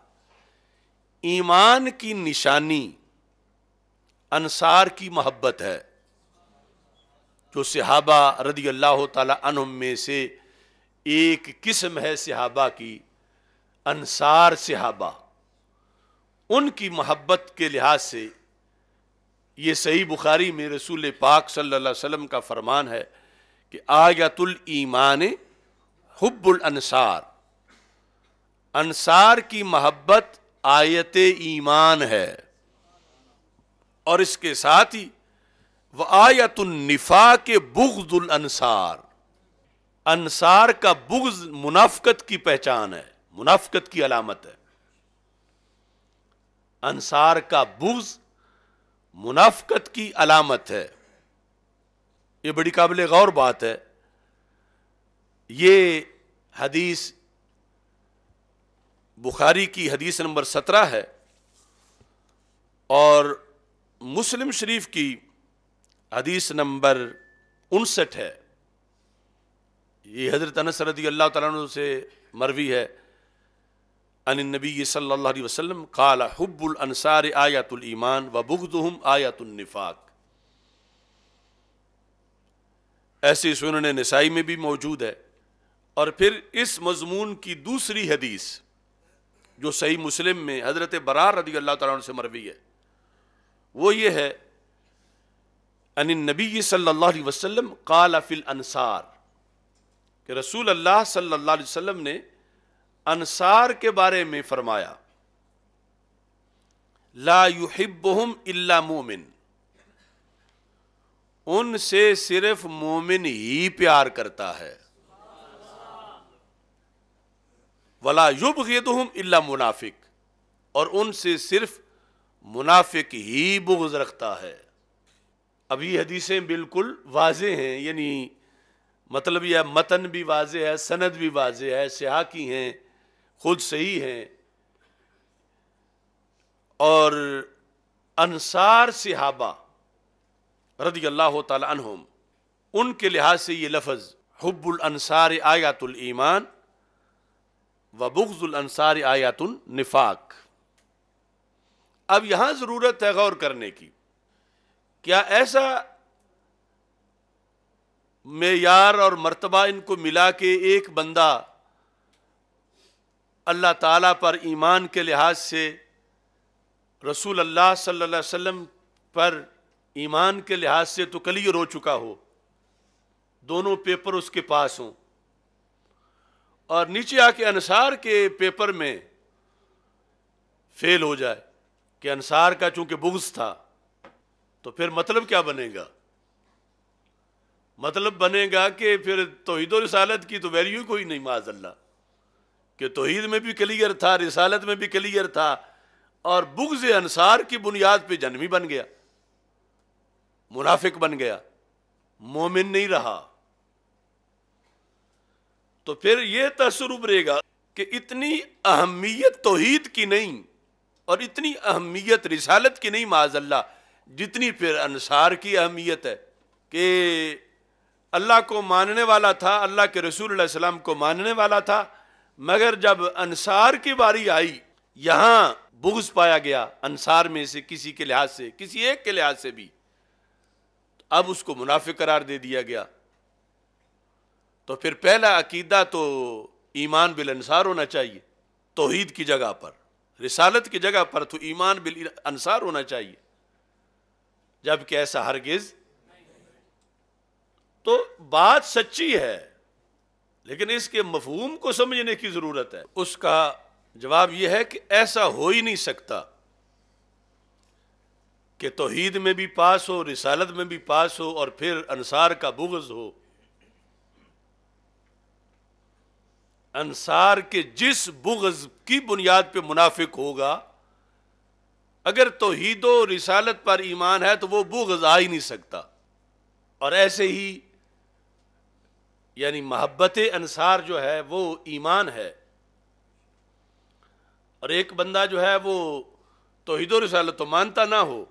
ईमान की निशानी अनसार की मोहब्बत है जो सिहाबा रदी अल्लाह तुम में से एक किस्म है सिहाबा की अनसार सिहाबा उनकी मोहब्बत के लिहाज से ये सही बुखारी में रसूल पाक सल्लल्लाहु अलैहि वसल्लम का फरमान है कि आयतुल ईमान हब्बुल अनसार अनसार की मोहब्बत आयत ईमान है और इसके साथ ही वह आयतुलनिफा के बुगजुल अनसार अनसार का बुग्ज मुनाफकत की पहचान है मुनाफकत की अलामत है अनसार का बुग्ज मुनाफकत की अलामत है ये बड़ी काबिल गौर बात है ये हदीस बुखारी की हदीस नंबर सत्रह है और मुस्लिम शरीफ की हदीस नंबर उनसठ है ये हज़रत अनस अल्लाह तु से मरवी है अन नबी सल्लल्लाहु अलैहि वसल्लम काला हुब्बुल अंसार आयातुल ईमान व बुगदुहम आयातुल निफाक ऐसी सुनने नसाई में भी मौजूद है और फिर इस मजमून की दूसरी हदीस जो सही मुस्लिम में हज़रत बरार रदी अल्लाह तुम से मरवी है वो ये है अन नबी सल्लल्लाहु वसलम वसल्लम अनसार कि रसूल अल्लाह सल्ला वसलम ने अनसार के बारे में फरमाया ला युहिब्बुहुम इल्ला मोमिन उनसे सिर्फ मोमिन ही प्यार करता है वला युब गेदहम इल्ला मुनाफिक और उनसे सिर्फ मुनाफिक ही बुगज रखता है अब ये हदीसें बिल्कुल वाज हैं यानी मतलब यह मतन भी वाज है सनद भी वाज है स्याह की हैं खुद सही हैं और अनसार सिहाबा रदी अल्लाह तम उनके लिहाज से ये लफज हब्बुल अनसार आयातुल ईमान अंसार आयातुल निफाक अब यहां ज़रूरत है गौर करने की क्या ऐसा मेयार और मर्तबा इनको मिला के एक बंदा अल्लाह ताला पर ईमान के लिहाज से रसूल अल्लाह सल्लल्लाहु अलैहि वसल्लम पर ईमान के लिहाज से तो कलियर हो चुका हो दोनों पेपर उसके पास हों और नीचे आके अनसार के पेपर में फेल हो जाए कि अनसार का चूंकि बुग्स था तो फिर मतलब क्या बनेगा मतलब बनेगा कि फिर तोहद रसालत की तो वैल्यू कोई नहीं माजल्ला कि तोहद में भी क्लियर था रिसालत में भी क्लियर था और बुग्ज अनसार की बुनियाद पे जन्मी बन गया मुनाफिक बन गया मोमिन नहीं रहा तो फिर यह तसर उभरेगा कि इतनी अहमियत तोहहीद की नहीं और इतनी अहमियत रिसालत की नहीं माजल्ला जितनी फिर अनसार की अहमियत है कि अल्लाह को मानने वाला था अल्लाह के रसूल सलाम को मानने वाला था मगर जब अनसार की बारी आई यहां बुग्ज पाया गया अनसार में से किसी के लिहाज से किसी एक के लिहाज से भी तो अब उसको मुनाफे करार दे दिया गया तो फिर पहला अकीदा तो ईमान बिल अनसार होना चाहिए तोहीद की जगह पर रिसालत की जगह पर तो ईमान बिल अनसार होना चाहिए जबकि ऐसा हरगिज तो बात सच्ची है लेकिन इसके मफहूम को समझने की ज़रूरत है उसका जवाब यह है कि ऐसा हो ही नहीं सकता कि तोहीद में भी पास हो रिसालत में भी पास हो और फिर अनसार का बुगज़ हो अंसार के जिस बुगज की बुनियाद पर मुनाफिक होगा अगर तोहद रिसालत पर ईमान है तो वह बुगज आ ही नहीं सकता और ऐसे ही यानी महब्बत अनसार जो है वो ईमान है और एक बंदा जो है वो तोहद रसालत तो मानता ना हो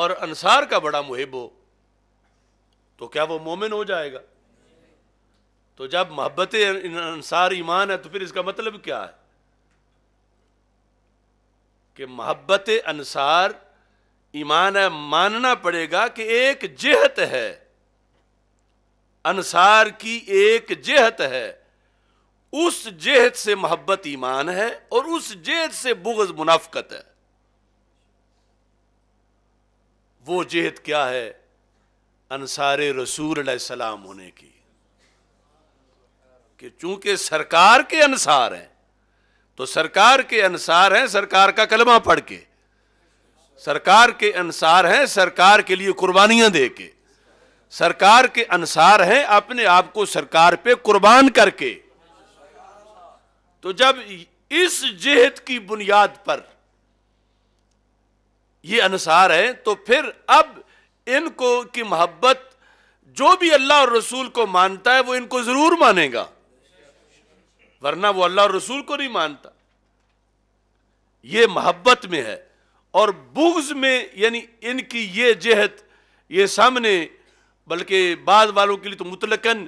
और अनसार का बड़ा मुहिब हो तो क्या वो मोमिन हो जाएगा तो जब मोहब्बत अनुसार ईमान है तो फिर इसका मतलब क्या है कि मोहब्बत अनुसार ईमान है मानना पड़ेगा कि एक जेहत है अनुसार की एक जेहत है उस जेहत से मोहब्बत ईमान है और उस जेहत से बुगज मुनाफकत है वो जेहत क्या है अनसार रसूल सलाम होने की कि चूंकि सरकार के अनुसार है तो सरकार के अनुसार है सरकार का कलमा पढ़ के सरकार के अनुसार है सरकार के लिए कुर्बानियां दे के सरकार के अनुसार है अपने आप को सरकार पे कुर्बान करके तो जब इस जेहत की बुनियाद पर ये अनुसार है तो फिर अब इनको की मोहब्बत जो भी अल्लाह और रसूल को मानता है वो इनको जरूर मानेगा वरना वो अल्लाह और रसूल को नहीं मानता ये मोहब्बत में है और बुग्ज में यानी इनकी ये जहत ये सामने बल्कि बाद वालों के लिए तो मुतलकन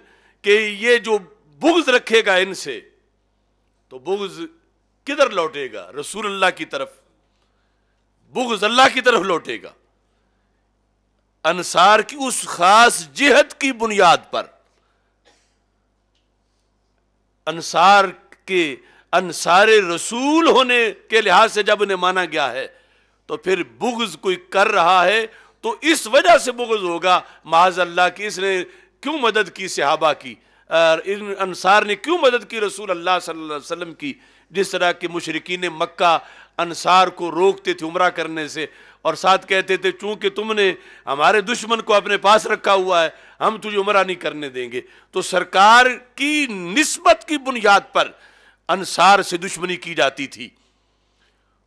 कि ये जो बुग्ज रखेगा इनसे तो बुग्ज किधर लौटेगा रसूल अल्लाह की तरफ बुग्ज अल्लाह की तरफ लौटेगा अनसार की उस खास जिहत की बुनियाद पर अनसार के अनसार रसूल होने के लिहाज से जब उन्हें माना गया है तो फिर बुग्ज कोई कर रहा है तो इस वजह से बुग्ज होगा महाज अल्लाह की इसने क्यों मदद की सहाबा की और इन अनसार ने क्यों मदद की रसूल अल्लाह सल्लल्लाहु अलैहि वसल्लम की जिस तरह के मशरकिन मक्का अनसार को रोकते थे उम्र करने से और साथ कहते थे चूंकि तुमने हमारे दुश्मन को अपने पास रखा हुआ है हम तुझे उमरा नहीं करने देंगे तो सरकार की नस्बत की बुनियाद पर अनसार से दुश्मनी की जाती थी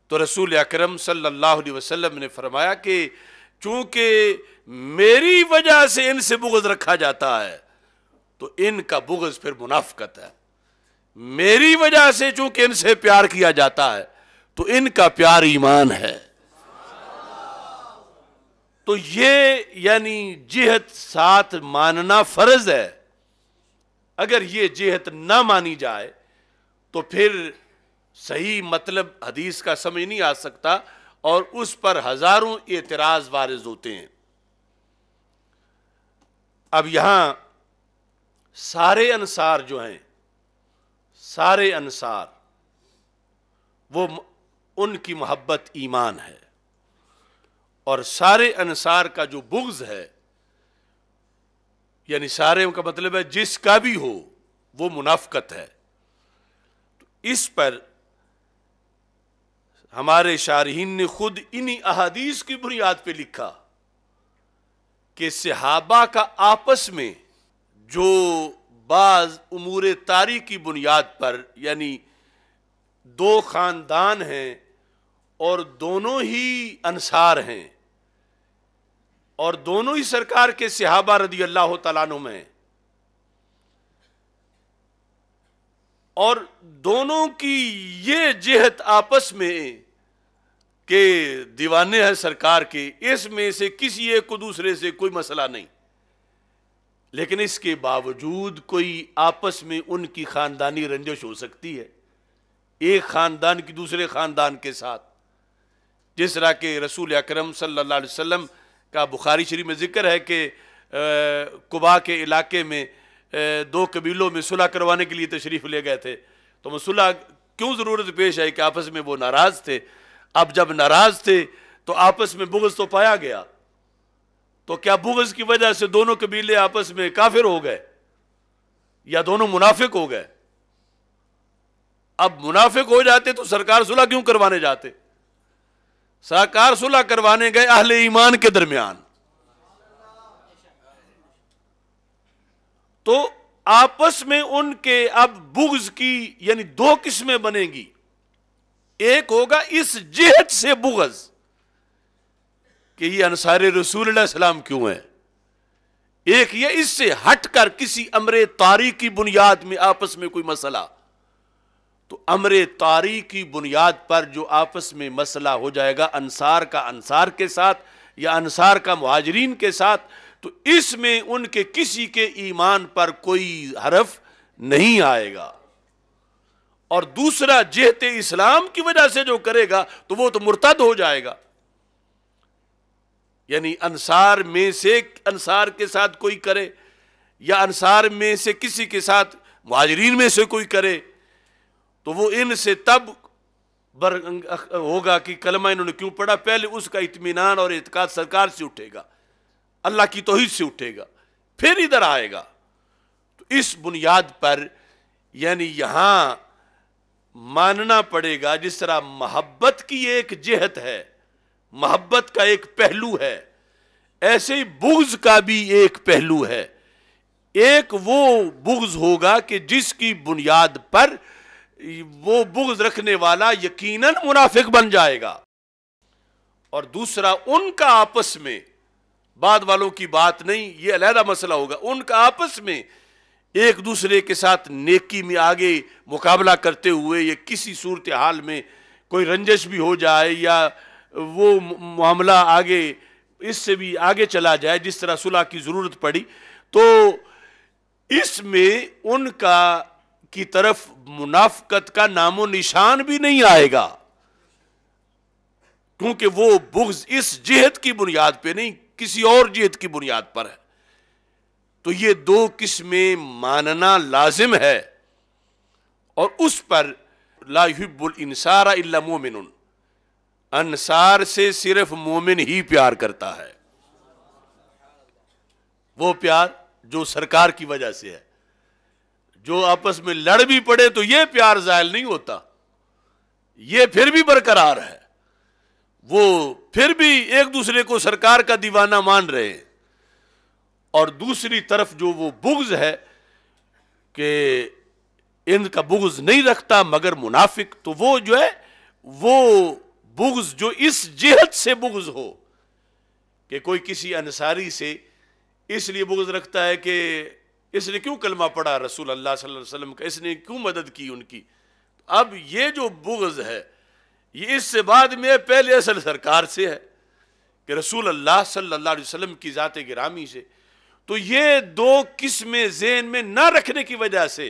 तो रसूल अक्रम सल्लल्लाहु ने फरमाया कि चूंकि मेरी वजह से इनसे बुगज रखा जाता है तो इनका बुगज फिर मुनाफकत है मेरी वजह से चूंकि इनसे प्यार किया जाता है तो इनका प्यार ईमान है तो ये यानी जिहत साथ मानना फ़र्ज है अगर ये जिहत ना मानी जाए तो फिर सही मतलब हदीस का समझ नहीं आ सकता और उस पर हज़ारों एतराज़ वारिज होते हैं अब यहां सारे अनसार जो हैं सारे अनसार वो उनकी मोहब्बत ईमान है और सारे अनसार का जो बुग्ज है यानी सारे का मतलब है जिसका भी हो वो मुनाफकत है तो इस पर हमारे शारहीन ने खुद इन्हीं अहादीस की बुनियाद पे लिखा कि सिहाबा का आपस में जो बाज उमूर तारी की बुनियाद पर यानी दो खानदान हैं और दोनों ही अनसार हैं और दोनों ही सरकार के सिहाबा रदी अल्लाह तला में और दोनों की ये जेहत आपस में के दीवाने हैं सरकार के इसमें से किसी एक को दूसरे से कोई मसला नहीं लेकिन इसके बावजूद कोई आपस में उनकी खानदानी रंजिश हो सकती है एक खानदान की दूसरे खानदान के साथ जिस तरह के रसूल अक्रम सल्ला वसलम का बुखारी शरीफ में ज़िक्र है कि कुबा के इलाके में दो कबीलों में सुलह करवाने के लिए तशरीफ़ ले गए थे तो सुलह क्यों ज़रूरत पेश आई कि आपस में वो नाराज़ थे अब जब नाराज़ थे तो आपस में बुगज़ तो पाया गया तो क्या बुगज़ की वजह से दोनों कबीले आपस में काफिर हो गए या दोनों मुनाफिक हो गए अब मुनाफिक हो जाते तो सरकार सुलह क्यों करवाने जाते साकार सुलह करवाने गए अहले ईमान के दरमियान तो आपस में उनके अब बुग्ज की यानी दो किस्में बनेगी एक होगा इस जेहत से बुगज कि ये अनसार रसूल सलाम क्यों है एक ये इससे हटकर किसी अमरे तारी की बुनियाद में आपस में कोई मसला तो अमर तारी की बुनियाद पर जो आपस में मसला हो जाएगा अनसार का अनसार के साथ या अनसार का महाजरीन के साथ तो इसमें उनके किसी के ईमान पर कोई हरफ नहीं आएगा और दूसरा जेहत इस्लाम की वजह से जो करेगा तो वो तो मुर्तद हो जाएगा यानी अनसार में से अनसार के साथ कोई करे या अनसार में से किसी के साथ महाजरीन में से कोई करे तो वो इनसे तब बर होगा कि कलमा इन्होंने क्यों पढ़ा पहले उसका इतमान और एतकाद सरकार से उठेगा अल्लाह की तोहिद से उठेगा फिर इधर आएगा तो इस बुनियाद पर यानी यहां मानना पड़ेगा जिस तरह मोहब्बत की एक जेहत है मोहब्बत का एक पहलू है ऐसे ही बुग्ज का भी एक पहलू है एक वो बुग्ज होगा कि जिसकी बुनियाद पर वो बुग्ज रखने वाला यकीनन मुनाफिक बन जाएगा और दूसरा उनका आपस में बाद वालों की बात नहीं ये अलहदा मसला होगा उनका आपस में एक दूसरे के साथ नेकी में आगे मुकाबला करते हुए या किसी सूरत हाल में कोई रंजश भी हो जाए या वो मामला आगे इससे भी आगे चला जाए जिस तरह सुलह की ज़रूरत पड़ी तो इसमें उनका की तरफ मुनाफकत का नामो निशान भी नहीं आएगा क्योंकि वो बुग्ज इस जिहत की बुनियाद पे नहीं किसी और जिहत की बुनियाद पर है तो ये दो किस्में मानना लाजिम है और उस पर लाहिबुल इंसारा इल्ला मोमिन अनसार से सिर्फ मोमिन ही प्यार करता है वो प्यार जो सरकार की वजह से है जो आपस में लड़ भी पड़े तो ये प्यार जायल नहीं होता ये फिर भी बरकरार है वो फिर भी एक दूसरे को सरकार का दीवाना मान रहे हैं और दूसरी तरफ जो वो बुग्ज है कि इनका बुग्ज नहीं रखता मगर मुनाफिक तो वो जो है वो बुग्ज जो इस जिहत से बुग्ज हो कि कोई किसी अनसारी से इसलिए बुग्ज रखता है कि इसने क्यों कलमा पढ़ा रसूल अल्लाह वसल्लम का इसने क्यों मदद की उनकी अब ये जो बुगज़ है ये इससे बाद में पहले असल सरकार से है कि रसूल अल्लाह सल्ला वसम की ज़ात गिरामी से तो ये दो किस्में जेन में ना रखने की वजह से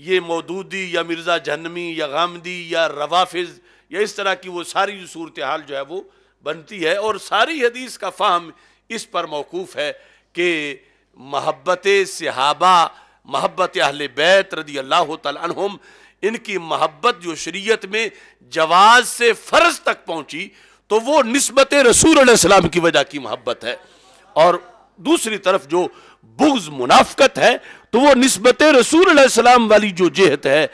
ये मौदूदी या मिर्ज़ा जहनमी या गामदी या रवाफिज या इस तरह की वो सारी सूरत हाल जो है वो बनती है और सारी हदीस का फाहम इस पर मौकूफ़ है कि महब्बत सहाबा महब्बत अहल बैत रदी अल्लाह तुम इनकी महब्बत जो शरीयत में जवाज से फ़र्ज तक पहुंची तो वो नस्बत रसूल की वजह की महब्बत है और दूसरी तरफ जो बुग्ज मुनाफ्त है तो वो नस्बत रसूल वाली जो जेहत है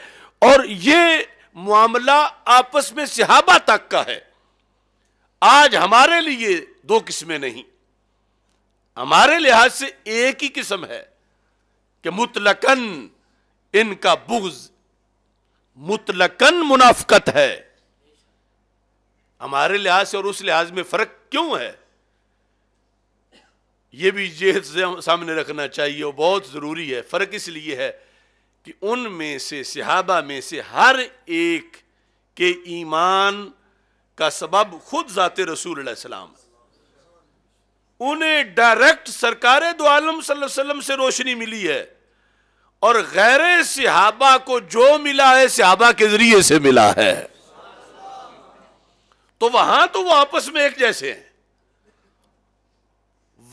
और ये मामला आपस में सिहाबा तक का है आज हमारे लिए दो किस्में नहीं हमारे लिहाज से एक ही किस्म है कि मुतलकन इनका बुग्ज मुतलकन मुनाफकत है हमारे लिहाज से और उस लिहाज में फर्क क्यों है यह भी से सामने रखना चाहिए और बहुत ज़रूरी है फ़र्क इसलिए है कि उनमें से सिहाबा में से हर एक के ईमान का सबब खुद जाते रसूल सलाम उन्हें डायरेक्ट सरकार दो आलम वसल्लम से रोशनी मिली है और गैर सिहाबा को जो मिला है सिहाबा के जरिए से मिला है तो वहां तो वो आपस में एक जैसे हैं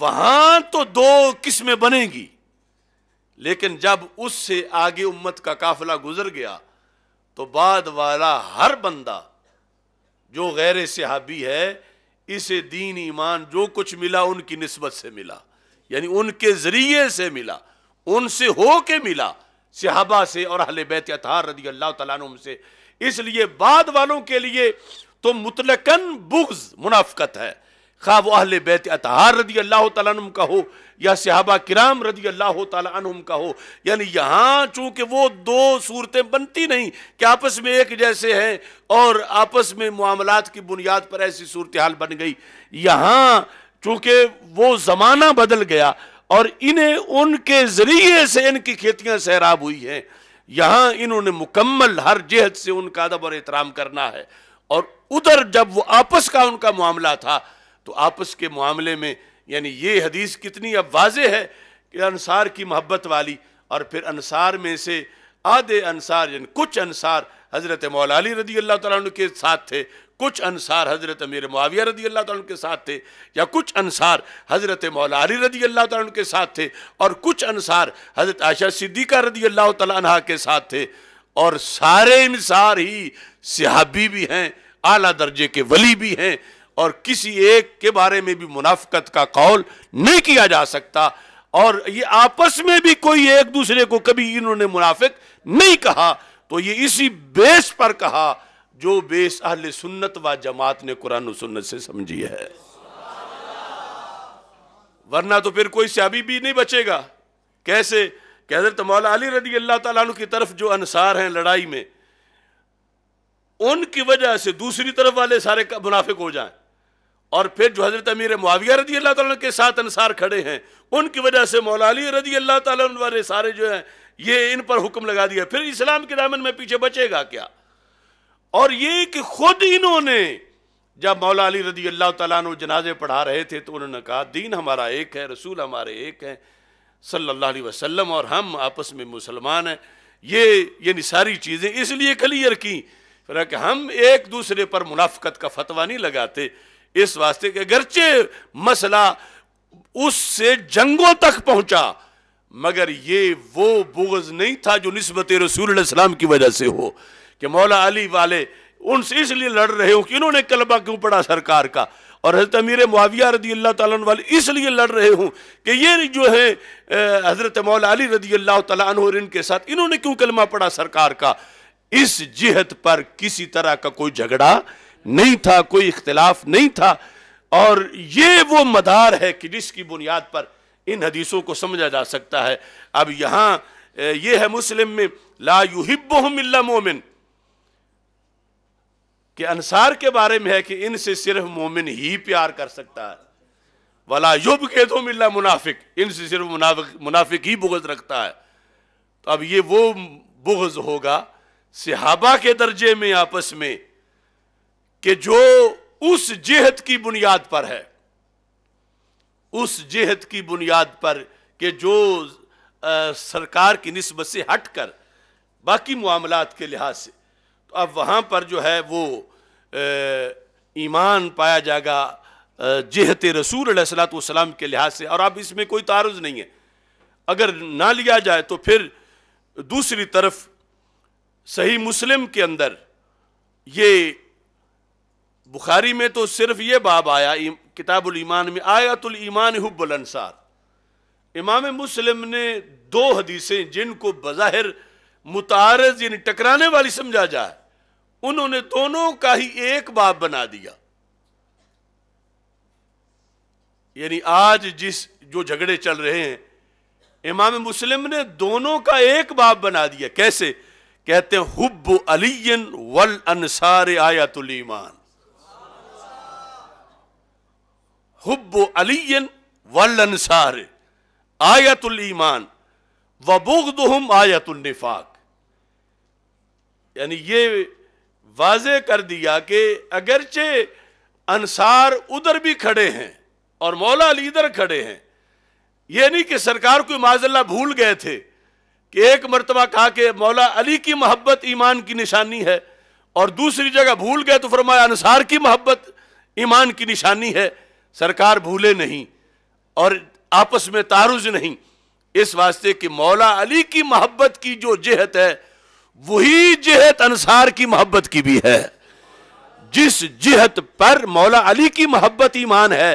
वहां तो दो किस्में बनेगी लेकिन जब उससे आगे उम्मत का काफिला गुजर गया तो बाद वाला हर बंदा जो गैर सिहाबी है इसे दीन ईमान जो कुछ मिला उनकी नस्बत से मिला यानी उनके ज़रिए से मिला उनसे हो के मिला सिहाबा से और अहल बैत अतहार रदी अल्लाह तुम से इसलिए बाद वालों के लिए तो मुतलकन बुग्ज मुनाफकत है खा वो अहल बैत अतहार रदी अल्लाह तुम का हो या सिहाबा किराम रदी अल्लाह तुम का हो यानी यहाँ चूँकि वो दो सूरतें बनती नहीं कि आपस में एक जैसे हैं और आपस में मामलात की बुनियाद पर ऐसी सूरत हाल बन गई यहाँ चूँकि वो ज़माना बदल गया और इन्हें उनके ज़रिए से इनकी खेतियाँ सैराब हुई हैं यहाँ इन्होंने मुकम्मल हर जहत से उनका अदब और एहतराम करना है और उधर जब वो आपस का उनका मामला था तो आपस के मामले में यानी ये हदीस कितनी अब वाज है कि अनसार की मोहब्बत वाली और फिर अनसार में से आधे अनसार यानी कुछ अनसार हज़रत मौला रजी रदी अल्लाह तुन के साथ थे कुछ अनसार हज़रत मेर मुआविया रदी अल्लाह तुम के साथ थे या कुछ अनसार हज़रत मौला अली रदी अल्लाह तु के साथ थे और कुछ अनसार हज़रत आशा सिद्दीका रदी अल्लाह तह के साथ थे और सारे अनसार ही सिहाबी भी हैं आला दर्जे के वली भी हैं और किसी एक के बारे में भी मुनाफ्त का कौल नहीं किया जा सकता और ये आपस में भी कोई एक दूसरे को कभी इन्होंने मुनाफिक नहीं कहा तो ये इसी बेस पर कहा जो बेस अहल सुन्नत व जमात ने कुरान सुन्नत से समझी है वरना तो फिर कोई सभी भी नहीं बचेगा कैसे कहते तो मौला अली रदी अल्लाह तु की तरफ जो अनसार हैं लड़ाई में उनकी वजह से दूसरी तरफ वाले सारे मुनाफिक हो जाएं और फिर जो हज़रत अमीर मुआविया रजी अल्लाह तुम के साथ अनसार खड़े हैं उनकी वजह से मौलाली रजी अल्लाह ताला सारे जो हैं ये इन पर हुक्म लगा दिया फिर इस्लाम के दामन में पीछे बचेगा क्या और ये कि खुद इन्होंने जब मौला अली अल्लाह तला जनाजे पढ़ा रहे थे तो उन्होंने कहा दीन हमारा एक है रसूल हमारे एक हैं सल्ला वसलम और हम आपस में मुसलमान हैं ये ये सारी चीज़ें इसलिए क्लियर की फिर हम एक दूसरे पर मुनाफ़त का फतवा नहीं लगाते इस वास्ते के अगरचे मसला उससे जंगों तक पहुंचा मगर ये वो बुगज नहीं था जो नस्बत रसूल की वजह से हो कि मौला अली वाले उनसे इसलिए लड़ रहे हो कि इन्होंने कलबा क्यों पढ़ा सरकार का और हजरत अमीर मुआविया रदी अल्लाह तन वाले इसलिए लड़ रहे हूँ कि ये जो है हज़रत मौला अली रदी अल्लाह तन और इनके साथ इन्होंने क्यों कलमा पढ़ा सरकार का इस जिहत पर किसी तरह का कोई झगड़ा नहीं था कोई इख्तलाफ नहीं था और ये वो मदार है कि जिसकी बुनियाद पर इन हदीसों को समझा जा सकता है अब यहाँ ये है मुस्लिम में ला मिल्ला मोमिन के अनसार के बारे में है कि इनसे सिर्फ मोमिन ही प्यार कर सकता है वाला युब के दो मिल्ला मुनाफिक इनसे सिर्फ मुनाफिक मुनाफिक ही बुगज रखता है तो अब ये वो बुगज होगा सिहाबा के दर्जे में आपस में कि जो उस जेहत की बुनियाद पर है उस जेहत की बुनियाद पर कि जो आ, सरकार की नस्बत से हट कर बाकी मामला के लिहाज से तो अब वहाँ पर जो है वो ईमान पाया जाएगा जेहत रसूल सलाम के लिहाज से और अब इसमें कोई तारज़ नहीं है अगर ना लिया जाए तो फिर दूसरी तरफ सही मुस्लिम के अंदर ये बुखारी में तो सिर्फ ये बाब आया किताबुल ईमान में आयतुल ईमान हुब्बल अंसार इमाम मुस्लिम ने दो हदीसें जिनको बज़ाहिर मुतारज यानी टकराने वाली समझा जाए उन्होंने दोनों का ही एक बाब बना दिया यानी आज जिस जो झगड़े चल रहे हैं इमाम मुस्लिम ने दोनों का एक बाब बना दिया कैसे कहते हैं हुब्ब अलियन वल अनसार आयातुल ईमान अलीयन वल अनसार आयतुल ईमान वबुगदहम आयतुल निफाक यानी ये वाजे कर दिया कि अगरचे अनसार उधर भी खड़े हैं और मौला अली इधर खड़े हैं ये नहीं कि सरकार को माजल्ला भूल गए थे कि एक मरतबा कहा कि मौला अली की मोहब्बत ईमान की निशानी है और दूसरी जगह भूल गए तो फरमाया अनसार की मोहब्बत ईमान की निशानी है सरकार भूले नहीं और आपस में तारुज नहीं इस वास्ते कि मौला अली की मोहब्बत की जो जहत है वही जहत अनसार की मोहब्बत की भी है जिस जिहत पर मौला अली की मोहब्बत ईमान है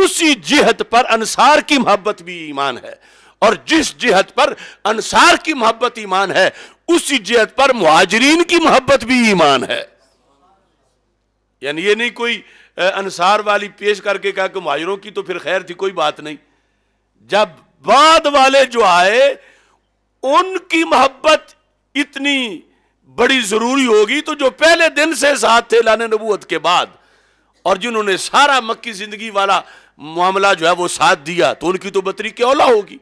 उसी जिहत पर अनसार की मोहब्बत भी ईमान है और जिस जिहत पर अनसार की मोहब्बत ईमान है उसी जिहत पर मुहाजरीन की मोहब्बत भी ईमान है यानी ये नहीं कोई अनसार वाली पेश करके कहा कि माजरों की तो फिर खैर थी कोई बात नहीं जब बाद वाले जो आए उनकी मोहब्बत इतनी बड़ी ज़रूरी होगी तो जो पहले दिन से साथ थे लाने नबूत के बाद और जिन्होंने सारा मक्की ज़िंदगी वाला मामला जो है वो साथ दिया तो उनकी तो बतरी की औला होगी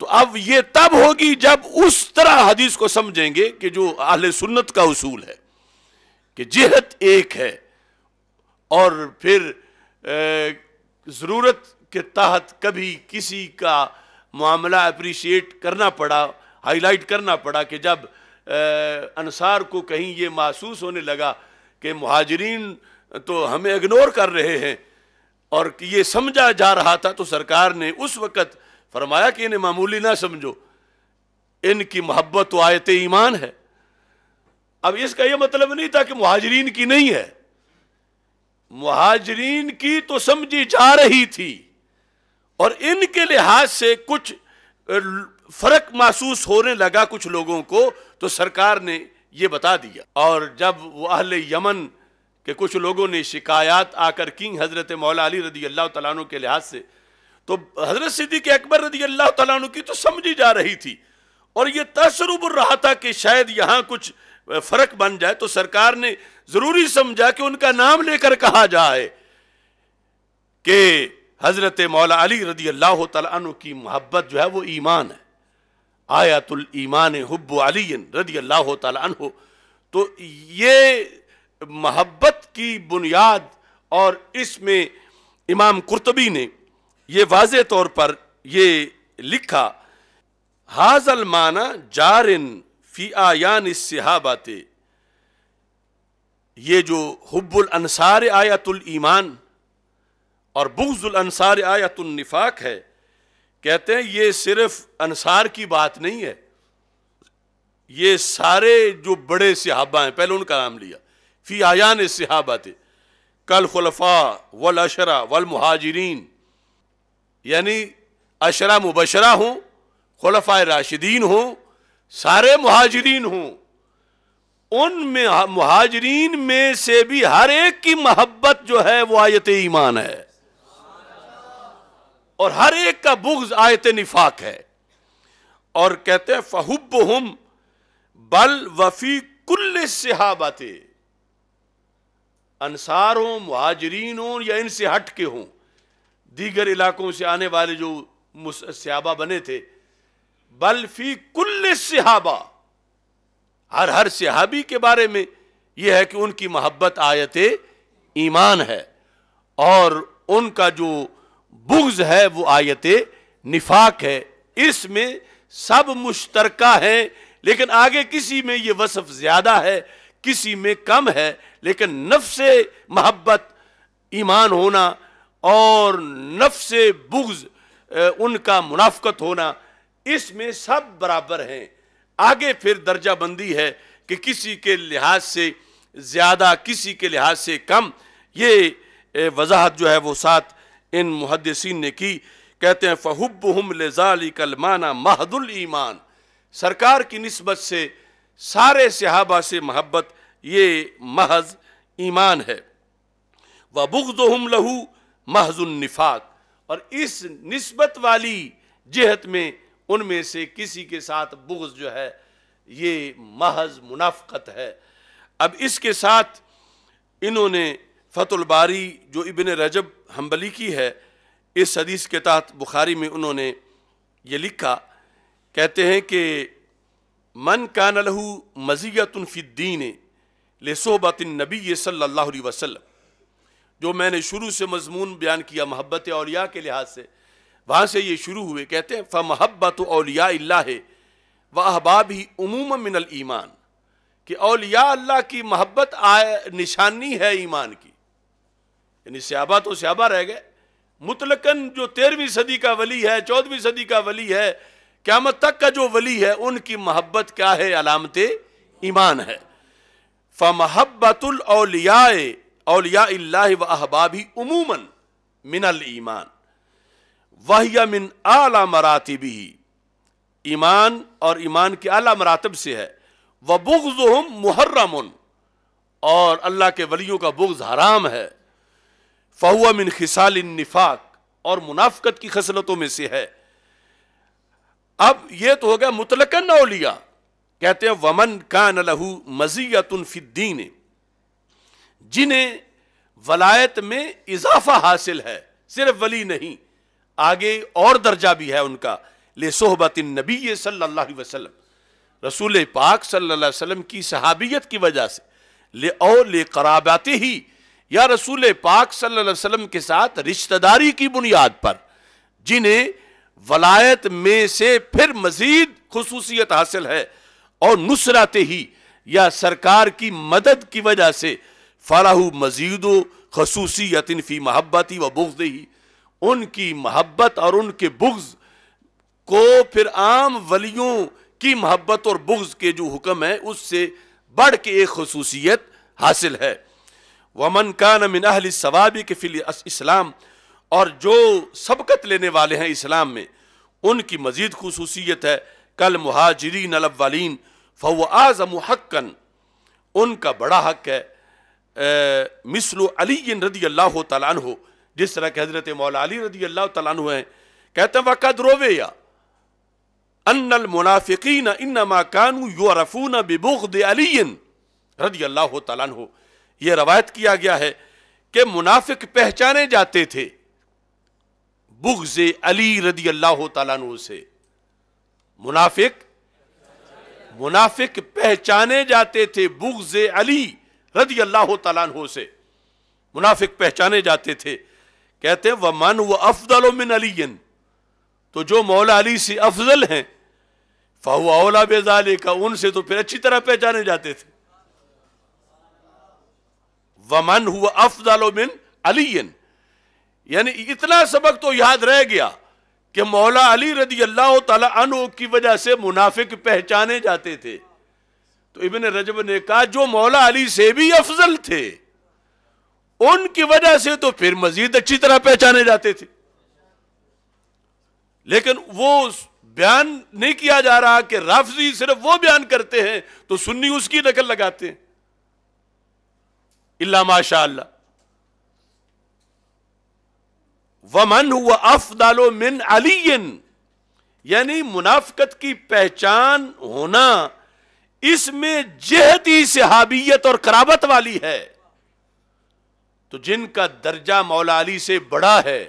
तो अब ये तब होगी जब उस तरह हदीस को समझेंगे कि जो आहले सुन्नत का उसूल है कि जिहत एक है और फिर ज़रूरत के तहत कभी किसी का मामला अप्रिशिएट करना पड़ा हाईलाइट करना पड़ा कि जब अनसार को कहीं ये महसूस होने लगा कि महाजरीन तो हमें इग्नोर कर रहे हैं और ये समझा जा रहा था तो सरकार ने उस वक़्त फरमाया कि इन्हें मामूली ना समझो इनकी मोहब्बत तो आयत ईमान है अब इसका यह मतलब नहीं था कि महाजरीन की नहीं है महाजरीन की तो समझी जा रही थी और इनके लिहाज से कुछ फर्क महसूस होने लगा कुछ लोगों को तो सरकार ने ये बता दिया और जब वो अहल यमन के कुछ लोगों ने शिकायत आकर की हज़रत मौला अली रदी अल्लाह तु के लिहाज से तो हज़रत सिद्दी के अकबर रदी अल्लाह तु की तो समझी जा रही थी और ये तसरुब रहा था कि शायद यहाँ कुछ फर्क बन जाए तो सरकार ने जरूरी समझा कि उनका नाम लेकर कहा जाए कि हजरत मौला अली रदी अल्लाह तु की मोहब्बत जो है वो ईमान है आयातुल ईमान हब्ब अली रदी अल्लाह तु तो ये मोहब्बत की बुनियाद और इसमें इमाम कुरतबी ने यह वाज तौर पर यह लिखा हाजल माना जारिन फी आयान सिहाबाते ये जो हब्बुल अनसार आयतुल ईमान और बुग्जुल अनसार आयतुल निफाक है कहते हैं ये सिर्फ अनसार की बात नहीं है ये सारे जो बड़े सिहाबा हैं पहले उनका नाम लिया फी आयान सिहाबाते कल खलफा वल अशरा वल महाजरीन यानी अशरा मुबशरा हों खलफा राशिदीन हों सारे महाजरीन हूं उन महाजरीन में से भी हर एक की मोहब्बत जो है वो आयत ईमान है और हर एक का बुग्ज आयत निफाक है और कहते हैं फहुब हम बल वफी कुल सिहाबा थे अनसार हों महाजरीन हों या इनसे हट के हों दीगर इलाकों से आने वाले जो सियाबा बने थे बल्फी कुल्ल सिहाबा हर हर सिहाबी के बारे में यह है कि उनकी मोहब्बत आयत ईमान है और उनका जो बुग्ज है वो आयत निफाक है इसमें सब मुश्तरका है लेकिन आगे किसी में ये वसफ़ ज़्यादा है किसी में कम है लेकिन नफ से ईमान होना और नफ से बुग्ज उनका मुनाफ्त होना इसमें सब बराबर हैं आगे फिर दर्जा बंदी है कि किसी के लिहाज से ज़्यादा किसी के लिहाज से कम ये वजाहत जो है वो साथ इन मुहदसिन ने की कहते हैं फ़हुब हम लेजाली कलमाना महदुल ईमान सरकार की नस्बत से सारे सहाबा से महब्बत ये महज ईमान है व बुग्द हम लहू निफाक और इस नस्बत वाली जहत में उनमें से किसी के साथ बुग्ज जो है ये महज मुनाफ़त है अब इसके साथ इन्होंने फतुलबारी जो इबन रजब हम्बली की है इस हदीस के तहत बुखारी में उन्होंने ये लिखा कहते हैं कि मन कान लहू मज़ीतफ़ीद्दीन लेसोबत नबी सल्ला वसलम जो मैंने शुरू से मजमून बयान किया महब्बत या के लिहाज से वहाँ से ये शुरू हुए कहते हैं फ़महब्बत अलिया अल्लाह व अहबाब ही उमूम मिनल ईमान कि अलिया अल्लाह की महब्बत आए निशानी है ईमान की यानी स्याबा तो सयाबा रह गए मुतलकन जो तेरहवीं सदी का वली है चौदहवीं सदी का वली है क्यामत तक का जो वली है उनकी महब्बत क्या है अलामत ईमान है फ़महब्बतुलौलिया अलिया व अहबाब ही उमूमन मिनल ईमान वाहिया मिन आला मरातब ही ईमान और ईमान के आला मरातब से है व बुग्ज हम मुहर्रम और अल्लाह के वलियों का बुग्ज हराम है फ़हुआ मिन खिसाल निफाक और मुनाफकत की खसलतों में से है अब यह तो हो गया मुतलकन अलिया कहते हैं वमन कान लहू मजीयतन फिद्दीन जिन्हें वलायत में इजाफा हासिल है सिर्फ वली नहीं आगे और दर्जा भी है उनका ले सोहबत नबी अलैहि वसलम रसूल पाक अलैहि वसल्लम की सहाबियत की वजह से ले और ले कराबाते ही या रसूल पाक सल्ला वसलम के साथ रिश्तेदारी की बुनियाद पर जिन्हें वलायत में से फिर मज़ीद खसूसियत हासिल है और नुसराते ही या सरकार की मदद की वजह से फ़राह मजीदो खसूसियत फ़ी महब्बती व बुगद ही उनकी मोहब्बत और उनके बुग्ज को फिर आम वलियों की मोहब्बत और बुग्ज के जो हुक्म है उससे बढ़ के एक खसूसियत हासिल है वमन का नमिन अहल सवाबी के फिल इस्लाम और जो सबकत लेने वाले हैं इस्लाम में उनकी मजीद खसूसियत है कल महाजरीन अलवालीन फ़व आज़म हक्कन उनका बड़ा हक है मिसलो अली रदी अल्लाह तला हो जिस तरह के हजरत मौला अली रदी अल्लाह तु हैं कहते हैं वक़द रोवे या अनल मुनाफिकीन इनमा कानू यो रफून बिबुद अलीन रदी अल्लाह तु यह रवायत किया गया है कि मुनाफिक पहचाने जाते थे बुग्ज अली रदी अल्लाह तु से मुनाफिक मुनाफिक पहचाने जाते थे बुग्ज अली रदी अल्लाह तु से मुनाफिक पहचाने जाते थे कहते हैं व मन व अफजल मिन अली तो जो मौला अली से अफजल हैं फहुआला बेजाले का उनसे तो फिर अच्छी तरह पहचाने जाते थे व मन हुआ अफजल मिन अली यानी इतना सबक तो याद रह गया कि मौला अली रदी अल्लाह तु की वजह से मुनाफिक पहचाने जाते थे तो इबन रजब ने कहा जो मौला अली से भी अफजल थे उनकी वजह से तो फिर मजीद अच्छी तरह पहचाने जाते थे लेकिन वो बयान नहीं किया जा रहा कि राफजी सिर्फ वो बयान करते हैं तो सुन्नी उसकी नकल लगाते हैं इला माशा वमन हुआ अफदालो मिन अलीन यानी मुनाफकत की पहचान होना इसमें जहती सहाबियत और कराबत वाली है तो जिनका दर्जा मौला अली से बड़ा है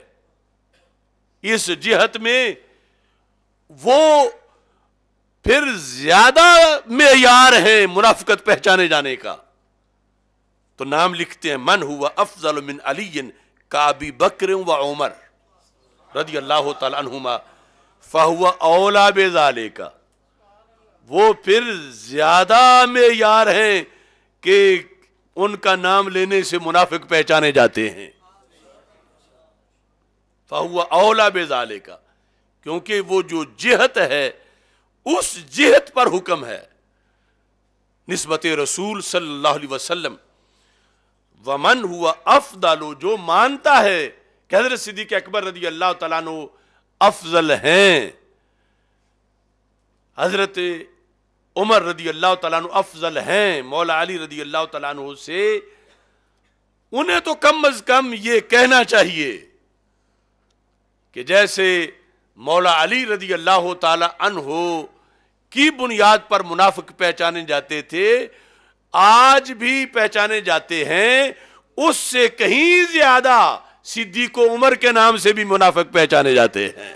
इस जिहत में वो फिर ज्यादा मेयार है मुनाफ़कत पहचाने जाने का तो नाम लिखते हैं मन हुआ अफजल मिन अली काबी बकर व उमर रदी अल्लाह तुमा फहुआ औला बेजाले का वो फिर ज्यादा मैार हैं कि उनका नाम लेने से मुनाफिक पहचाने जाते हैं फाहुआ औला बेजाले का क्योंकि वो जो जिहत है उस जिहत पर हुक्म है नस्बत रसूल सल्लल्लाहु अलैहि वसल्लम वमन हुआ अफदालो जो मानता है कि हजरत सिद्दीक अकबर रदी अल्लाह तला अफजल हैं हजरत उमर रदी अल्लाह तु अफजल हैं मौला अली रदी अल्लाह तु से उन्हें तो कम अज कम ये कहना चाहिए कि जैसे मौला अली रदी अल्लाह हो की बुनियाद पर मुनाफिक पहचाने जाते थे आज भी पहचाने जाते हैं उससे कहीं ज्यादा सिद्दीक उमर के नाम से भी मुनाफिक पहचाने जाते हैं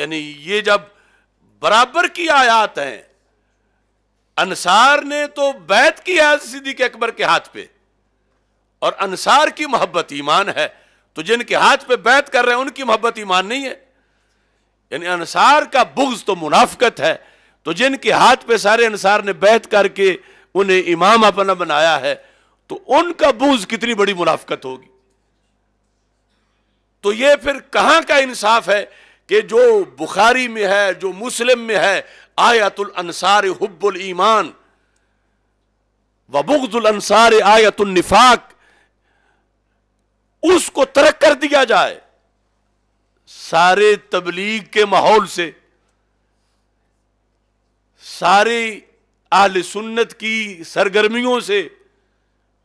यानी ये जब बराबर की आयात हैं अनसार ने तो बैत की आयत सिद्दीक अकबर के हाथ पे और अनसार की मोहब्बत ईमान है तो जिनके हाथ पे बैत कर रहे हैं उनकी मोहब्बत ईमान नहीं है यानी अनसार का बुग्ज तो मुनाफकत है तो जिनके हाथ पे सारे अनसार ने बैत करके उन्हें इमाम अपना बनाया है तो उनका बुग्ज कितनी बड़ी मुनाफकत होगी तो ये फिर कहां का इंसाफ है कि जो बुखारी में है जो मुस्लिम में है आयतुल अनसार हुब्बुल ईमान वबुगजुल अनसार आयतुल निफाक उसको तरक कर दिया जाए सारे तबलीग के माहौल से सारे आहल सुन्नत की सरगर्मियों से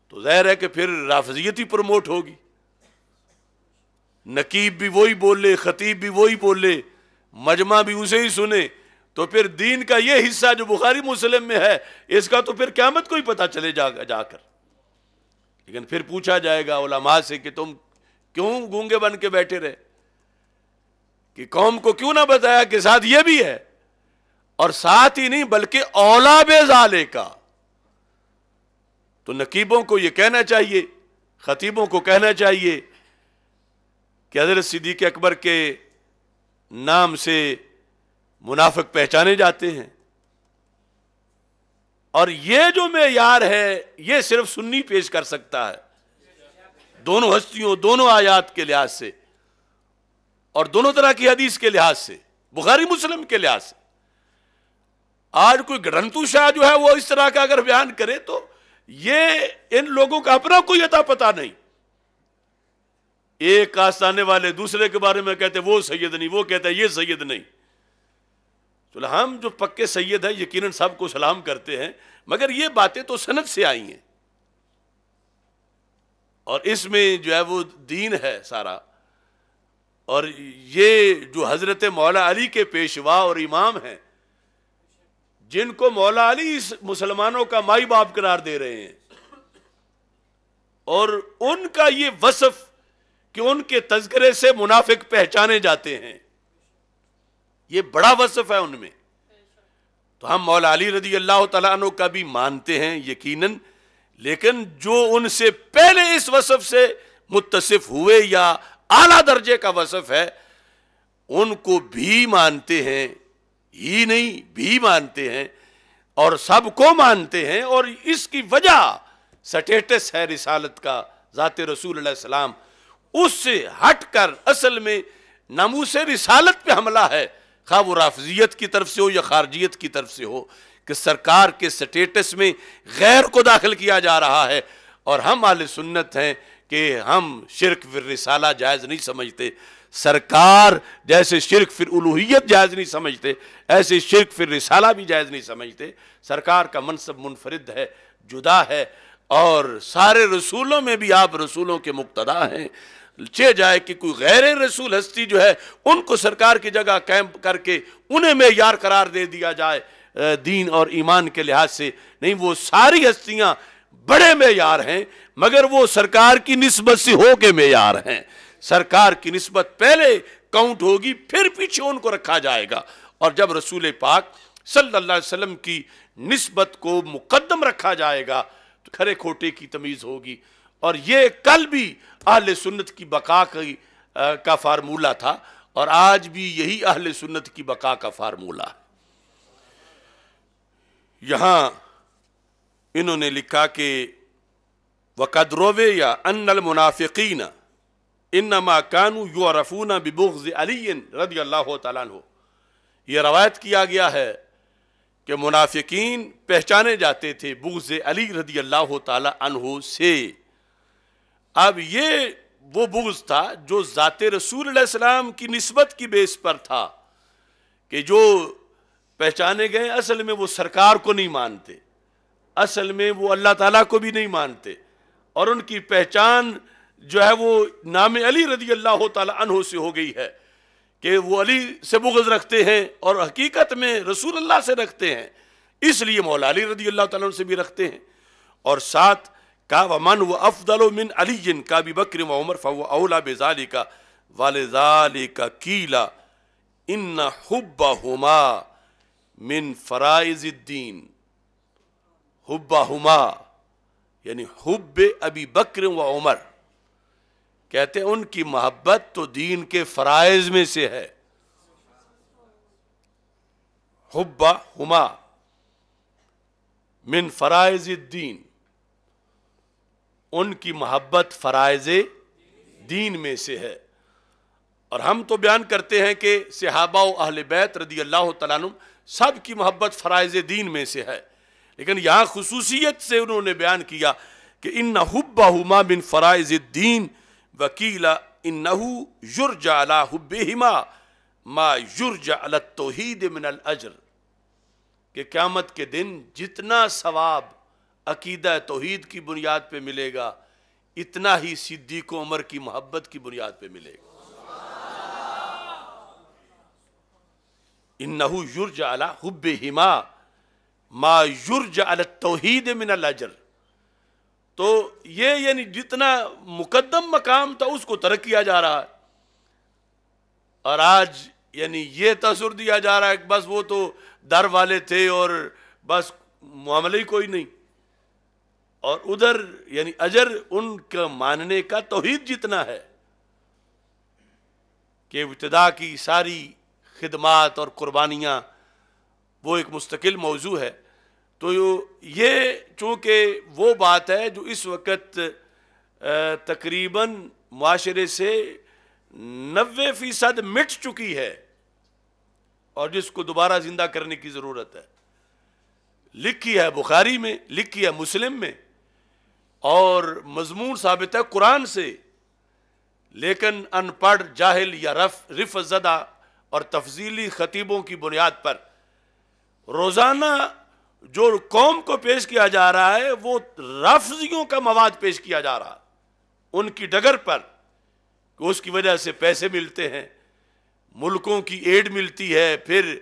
तो जहर है कि फिर राफजियत ही प्रमोट होगी नकीब भी वही बोले खतीब भी वही बोले मजमा भी उसे ही सुने तो फिर दीन का ये हिस्सा जो बुखारी मुस्लिम में है इसका तो फिर क्यामत को ही पता चले जा जाकर लेकिन फिर पूछा जाएगा ओलामा से कि तुम क्यों गूंगे बन के बैठे रहे कि कौम को क्यों ना बताया कि साथ ये भी है और साथ ही नहीं बल्कि औला बेजाले का तो नकीबों को यह कहना चाहिए खतीबों को कहना चाहिए कि हजरत सिद्दीक अकबर के नाम से मुनाफिक पहचाने जाते हैं और ये जो मैार है ये सिर्फ सुन्नी पेश कर सकता है दोनों हस्तियों दोनों आयात के लिहाज से और दोनों तरह की हदीस के लिहाज से बुखारी मुस्लिम के लिहाज से आज कोई ग्रंथु शाह जो है वो इस तरह का अगर बयान करे तो ये इन लोगों का अपना कोई अता पता नहीं एक आने वाले दूसरे के बारे में कहते वो सैयद नहीं वो कहते ये सैयद नहीं तो हम जो पक्के सैयद हैं यकीनन सबको सलाम करते हैं मगर ये बातें तो सनत से आई हैं और इसमें जो है वो दीन है सारा और ये जो हज़रत मौला अली के पेशवा और इमाम हैं जिनको मौला अली इस मुसलमानों का माई बाप करार दे रहे हैं और उनका ये वसफ़ कि उनके तस्करे से मुनाफिक पहचाने जाते हैं यह बड़ा वसफ है उनमें तो हम मौला अली रजी अल्लाह तु का भी मानते हैं यकीनन लेकिन जो उनसे पहले इस वसफ से मुतसिफ हुए या आला दर्जे का वसफ है उनको भी मानते हैं ही नहीं भी मानते हैं और सबको मानते हैं और इसकी वजह स्टेटस है रिसालत का ज़ात रसूल सलाम उससे हटकर असल में नमूस रिसालत पे हमला है खा वो राफजियत की तरफ से हो या खारजियत की तरफ से हो कि सरकार के स्टेटस में गैर को दाखिल किया जा रहा है और हम आल सुन्नत हैं कि हम शिरक फिर रिसाला जायज़ नहीं समझते सरकार जैसे शिरक फिर उलूहियत जायज़ नहीं समझते ऐसे शिरक फिर रिसाला भी जायज़ नहीं समझते सरकार का मनसब मुनफरद है जुदा है और सारे रसूलों में भी आप रसूलों के मुक्तदा हैं चे जाए कि कोई गैर रसूल हस्ती जो है उनको सरकार की जगह कैंप करके उन्हें मैार करार दे दिया जाए दीन और ईमान के लिहाज से नहीं वो सारी हस्तियाँ बड़े मैार हैं मगर वो सरकार की नस्बत से होके मैार हैं सरकार की नस्बत पहले काउंट होगी फिर पीछे उनको रखा जाएगा और जब रसूल पाक सल्ला वसलम की नस्बत को मुकदम रखा जाएगा तो खरे खोटे की तमीज़ होगी और ये कल भी अहल सुन्नत की बका की का फार्मूला था और आज भी यही अहल सुन्नत की बका का फार्मूला यहां इन्होंने लिखा कि वकद्रोवे या अनल मुनाफिकीन नमा कानू यू रफूना बिबुग्ज अली रदी अल्लाह तु ये रवायत किया गया है कि मुनाफिकीन पहचाने जाते थे बुगज अली रदी अल्लाह तु से अब ये वो बुग्ज था जो ज़ात रसूल सलाम की नस्बत की बेस पर था कि जो पहचाने गए असल में वो सरकार को नहीं मानते असल में वो अल्लाह ताला को भी नहीं मानते और उनकी पहचान जो है वो नाम अली रजी अल्लाह तहों से हो गई है कि वो अली से बुगज़ रखते हैं और हकीकत में रसूल अल्लाह से रखते हैं इसलिए मौला अली रजी अल्लाह तन से भी रखते हैं और साथ ومن هو أفضل من علي كأبي بكر وعمر فهو أولى بذلك ولذلك قيل إن حبهما من فرائز الدين حبهما یعنی يعني حب ابی بکر و عمر کہتے ہیں ان کی محبت تو دین کے فرائض میں سے ہے حبا ہما من فرائض الدین उनकी मोहब्बत फ़रज़ दीन में से है और हम तो बयान करते हैं कि सिहाबा अहल बैत रदी अल्लाह तुम सब की मोहब्बत फ़रज़ दीन में से है लेकिन यहाँ खसूसियत से उन्होंने बयान किया कि इन नहुबा हुमा बिन फ़रज़ दीन वकीला इन नहू युर्जा अला हिमा मा युर्जा अल तोहीद मिनल अजर के क़्यामत के दिन जितना सवाब अकीदा तोहद की बुनियाद पर मिलेगा इतना ही सिद्दीक उमर की मोहब्बत की बुनियाद पर मिलेगा इन नहू युर्ज अला हब्ब हिमा मा युर्ज अल तोहद मिन अजर तो ये यानी जितना मुकदम मकाम था उसको तरक किया जा रहा है और आज यानी ये तसुर दिया जा रहा है कि बस वो तो दर वाले थे और बस मामला ही कोई नहीं और उधर यानी अजर उनका मानने का तोहिद जितना है कि इब्तदा की सारी खिदमत और कुर्बानियाँ वो एक मुस्तकिल मौजू है तो ये चूँकि वो बात है जो इस वक्त तकरीबन माशरे से नबे फ़ीसद मिट चुकी है और जिसको दोबारा ज़िंदा करने की ज़रूरत है लिखी है बुखारी में लिखी है मुस्लिम में और मजमून साबित है कुरान से लेकिन अनपढ़ जाहिल या रफ रिफ ज़दा और तफजीली ख़तीबों की बुनियाद पर रोज़ाना जो कौम को पेश किया जा रहा है वो रफ्जियों का मवाद पेश किया जा रहा उनकी डगर पर उसकी वजह से पैसे मिलते हैं मुल्कों की एड मिलती है फिर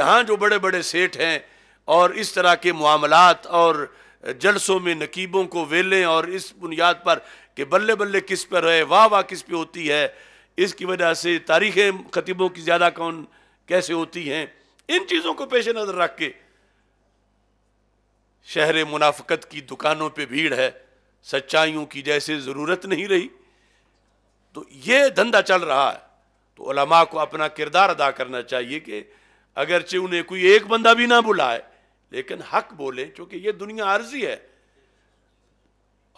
यहाँ जो बड़े बड़े सेठ हैं और इस तरह के मामलात और जलसों में नकीबों को वेलें और इस बुनियाद पर कि बल्ले बल्ले किस पर रहे वाह वाह किस पे होती है इसकी वजह से तारीखें खतीबों की ज़्यादा कौन कैसे होती हैं इन चीज़ों को पेश नज़र रख के शहर मुनाफकत की दुकानों पे भीड़ है सच्चाइयों की जैसे ज़रूरत नहीं रही तो ये धंधा चल रहा है तो उलमा को अपना किरदार अदा करना चाहिए कि अगरचे उन्हें कोई एक बंदा भी ना बुलाए लेकिन हक बोलें क्योंकि ये दुनिया आर्जी है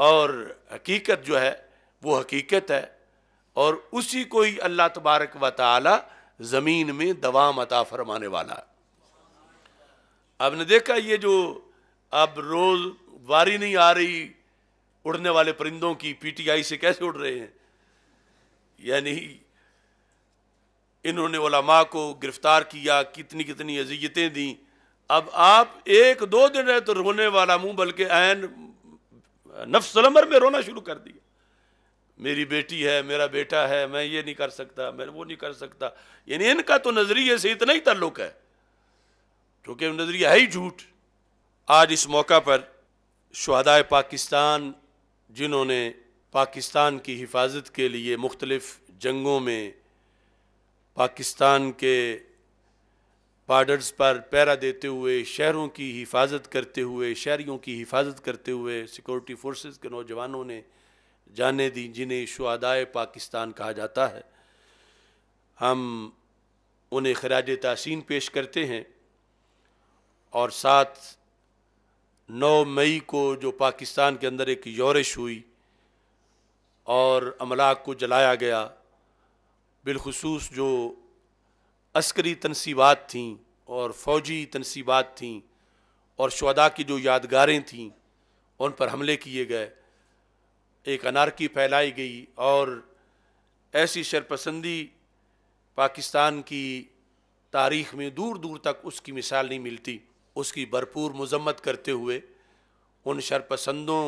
और हकीकत जो है वो हकीकत है और उसी को ही अल्लाह तबारक व ताली ज़मीन में दवा अता फरमाने वाला आपने देखा ये जो अब रोज़ वारी नहीं आ रही उड़ने वाले परिंदों की पीटीआई से कैसे उड़ रहे हैं यानी इन्होंने ओलामा को गिरफ्तार किया कितनी कितनी अजियतें दी अब आप एक दो दिन रहे तो रोने वाला मुंह बल्कि आयन नफसलमर में रोना शुरू कर दिया मेरी बेटी है मेरा बेटा है मैं ये नहीं कर सकता मैं वो नहीं कर सकता यानी इनका तो नज़रिए से इतना ही ताल्लुक है क्योंकि नज़रिया है ही झूठ आज इस मौका पर शहदाय पाकिस्तान जिन्होंने पाकिस्तान की हिफाजत के लिए मुख्तलफ़ जंगों में पाकिस्तान के बॉर्डर्स पर पैरा देते हुए शहरों की हिफाजत करते हुए शहरीों की हिफाजत करते हुए सिक्योरिटी फोर्सेस के नौजवानों ने जाने दी जिन्हें शुदाय पाकिस्तान कहा जाता है हम उन्हें खराज तसिन पेश करते हैं और साथ 9 मई को जो पाकिस्तान के अंदर एक यौरश हुई और अमलाक को जलाया गया बिलखसूस जो अस्करी तनसीबात थीं और फौजी तनसीबात थीं और शदा की जो यादगारें थीं उन पर हमले किए गए एक अनारकी फैलाई गई और ऐसी शरपसंदी पाकिस्तान की तारीख में दूर दूर तक उसकी मिसाल नहीं मिलती उसकी भरपूर मजम्मत करते हुए उन शरपसंदों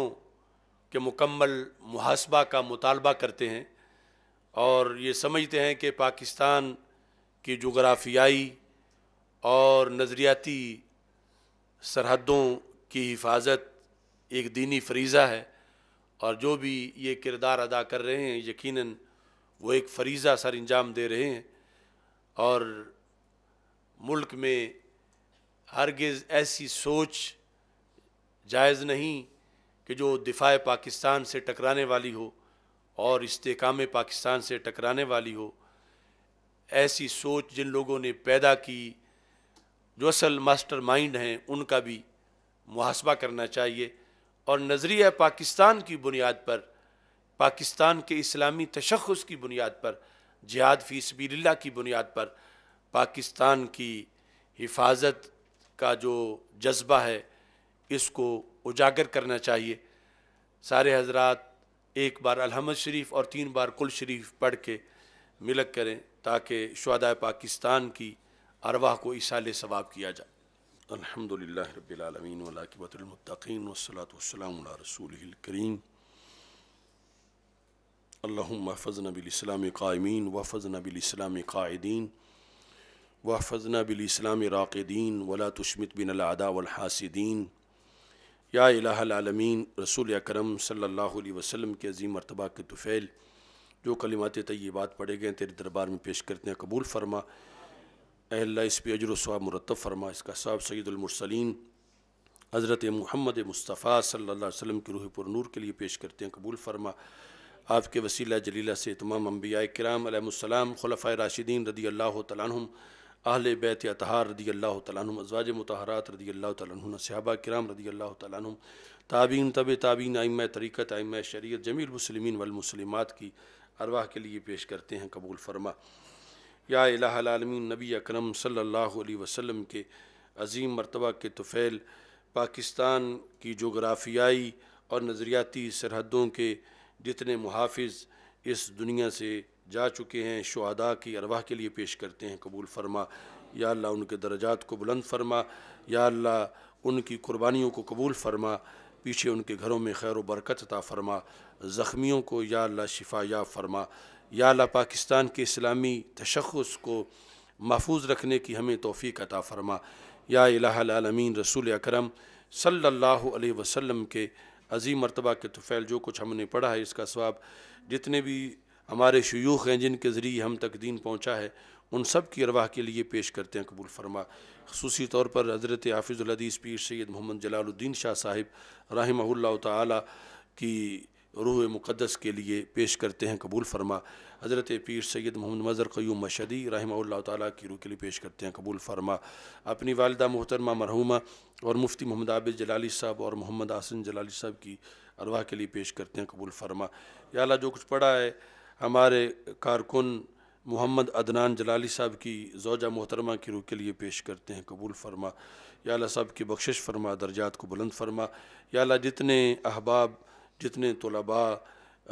के मुकम्मल मुहासबा का मुतालबा करते हैं और ये समझते हैं कि पाकिस्तान कि जोग्राफियाई और नज़रियाती सरहदों की हिफाजत एक दीनी फरीज़ा है और जो भी ये किरदार अदा कर रहे हैं यकीन वो एक फरीज़ा सर अंजाम दे रहे हैं और मुल्क में हरगज़ ऐसी सोच जायज़ नहीं कि जो दिफा पाकिस्तान से टकराने वाली हो और इस्तेकाम पाकिस्तान से टकराने वाली हो ऐसी सोच जिन लोगों ने पैदा की जो असल मास्टर माइंड हैं उनका भी मुहासबा करना चाहिए और नज़रिया पाकिस्तान की बुनियाद पर पाकिस्तान के इस्लामी तशखस की बुनियाद पर जिहाद फ़ी सबील्ला की बुनियाद पर पाकिस्तान की हिफाजत का जो जज्बा है इसको उजागर करना चाहिए सारे हजरात एक बार अलहमद शरीफ और तीन बार कुल शरीफ पढ़ के मिलक करें ताकि शुदा पाकिस्तान की अरवाह को इसाल सवाब किया जाए अलहमदिल्ला रबालमीन वलाकबतमतकीन वसलातम रसूल करीम अल्लाम वफज नबिलस्लाम कायमीन वफ़ज़ नबिलस्लाम कायदीन वफ़ज़ नबिलस्लाम राक़दीन वला तशमत बिन अलादा वलहासदीन या इलामीन रसूल अक्रम सल्ला वसलम के अज़ीम मरतबा के तुफ़ैल जो कलिमात बात पढ़े गए तेरे दरबार में पेश करते हैं कबूल फरमा अल्ला इस पे अजर वाब मुरतब फरमा इसका साहब सैदुलमरसलिन हज़रत महमद मुस्तफ़ा सल्ला वसम की रूह पुरनूर के लिए पेश करते हैं कबूल फरमा आपके वसीला जलीला से तमाम अम्बिया कराम अलैहिस्सलाम खलफ़ा राशिदीन रदी अल्लाह तुम अहल बैत अतहार रदी अल्लाह तुम अजवाज मतहरात रदी अल्लाह तम सहाबा कराम रदी अल्लाह तुम ताबीन तब ताबीन आइम तरीक़त आइम शरीत जमील मुसलिमिन वलमसलिमत की अरवाह के लिए पेश करते हैं कबूल फरमा या इलामीन नबी अक्रम सल्ला वसलम वसल्लम के अजीम मरतबा के तुफ़ैल पाकिस्तान की जोग्राफियाई और नज़रियाती सरहदों के जितने मुहाफ़ इस दुनिया से जा चुके हैं शहदा की अरवाह के लिए पेश करते हैं कबूल फरमा या उनके दर्जात को बुलंद फरमा या उनकी कुर्बानियों को कबूल फरमा पीछे उनके घरों में खैर बरकत अता फ़रमा ज़ख्मियों को या ला शिफा या फरमा या ला पाकिस्तान के इस्लामी तशखस को महफूज रखने की हमें तोफ़ी अता फ़रमा या इलामीन रसूल अक्रम सल्ला वसम के अजीम मरतबा के तुफ़ैल जो कुछ हमने पढ़ा है इसका स्वाब जितने भी हमारे शयूख हैं जिनके ज़रिए हम तक दीन पहुँचा है उन सब की अरवाह के लिए पेश करते हैं कबूल फरमा खसूसी तौर पर हज़रत हाफिज़ुलदीस पीर सैद मोहम्मद जलालुद्दीन शाह साहिब राहिमल्ला ती की रूह मुक़दस के लिए पेश करते हैं कबूल फरमा हज़रत पीर सैद मोहम्मद मज़र क्यूम मशदी रहमा ताली की रूह के लिए पेश करते हैं कबूल फरमा अपनी वालदा मोहतरमा मरहुमा और मुफ्ती मोहम्मद आबिद जलाली साहब और मोहम्मद आसन जलाली साहब की अरवा के लिए पेश करते हैं कबूल फरमा या जो कुछ पढ़ा है हमारे कारकुन मोहम्मद अदनान जलाली साहब की जोजा मोहतरमा की रूह के लिए पेश करते हैं कबूल फरमा या साहब की बख्शिश फरमा दर्जात को बुलंद फरमा या जितने अहबाब जितने तलबा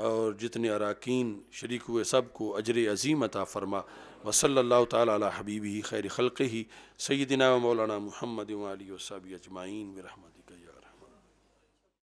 और जितने अरकान शरीक हुए सब को अजर अजीम अता फरमा वसल्ला तला हबीबी खैर खल़ ही सईदिना मौलाना महमद वाली वसाबी अजमाइन वरहमद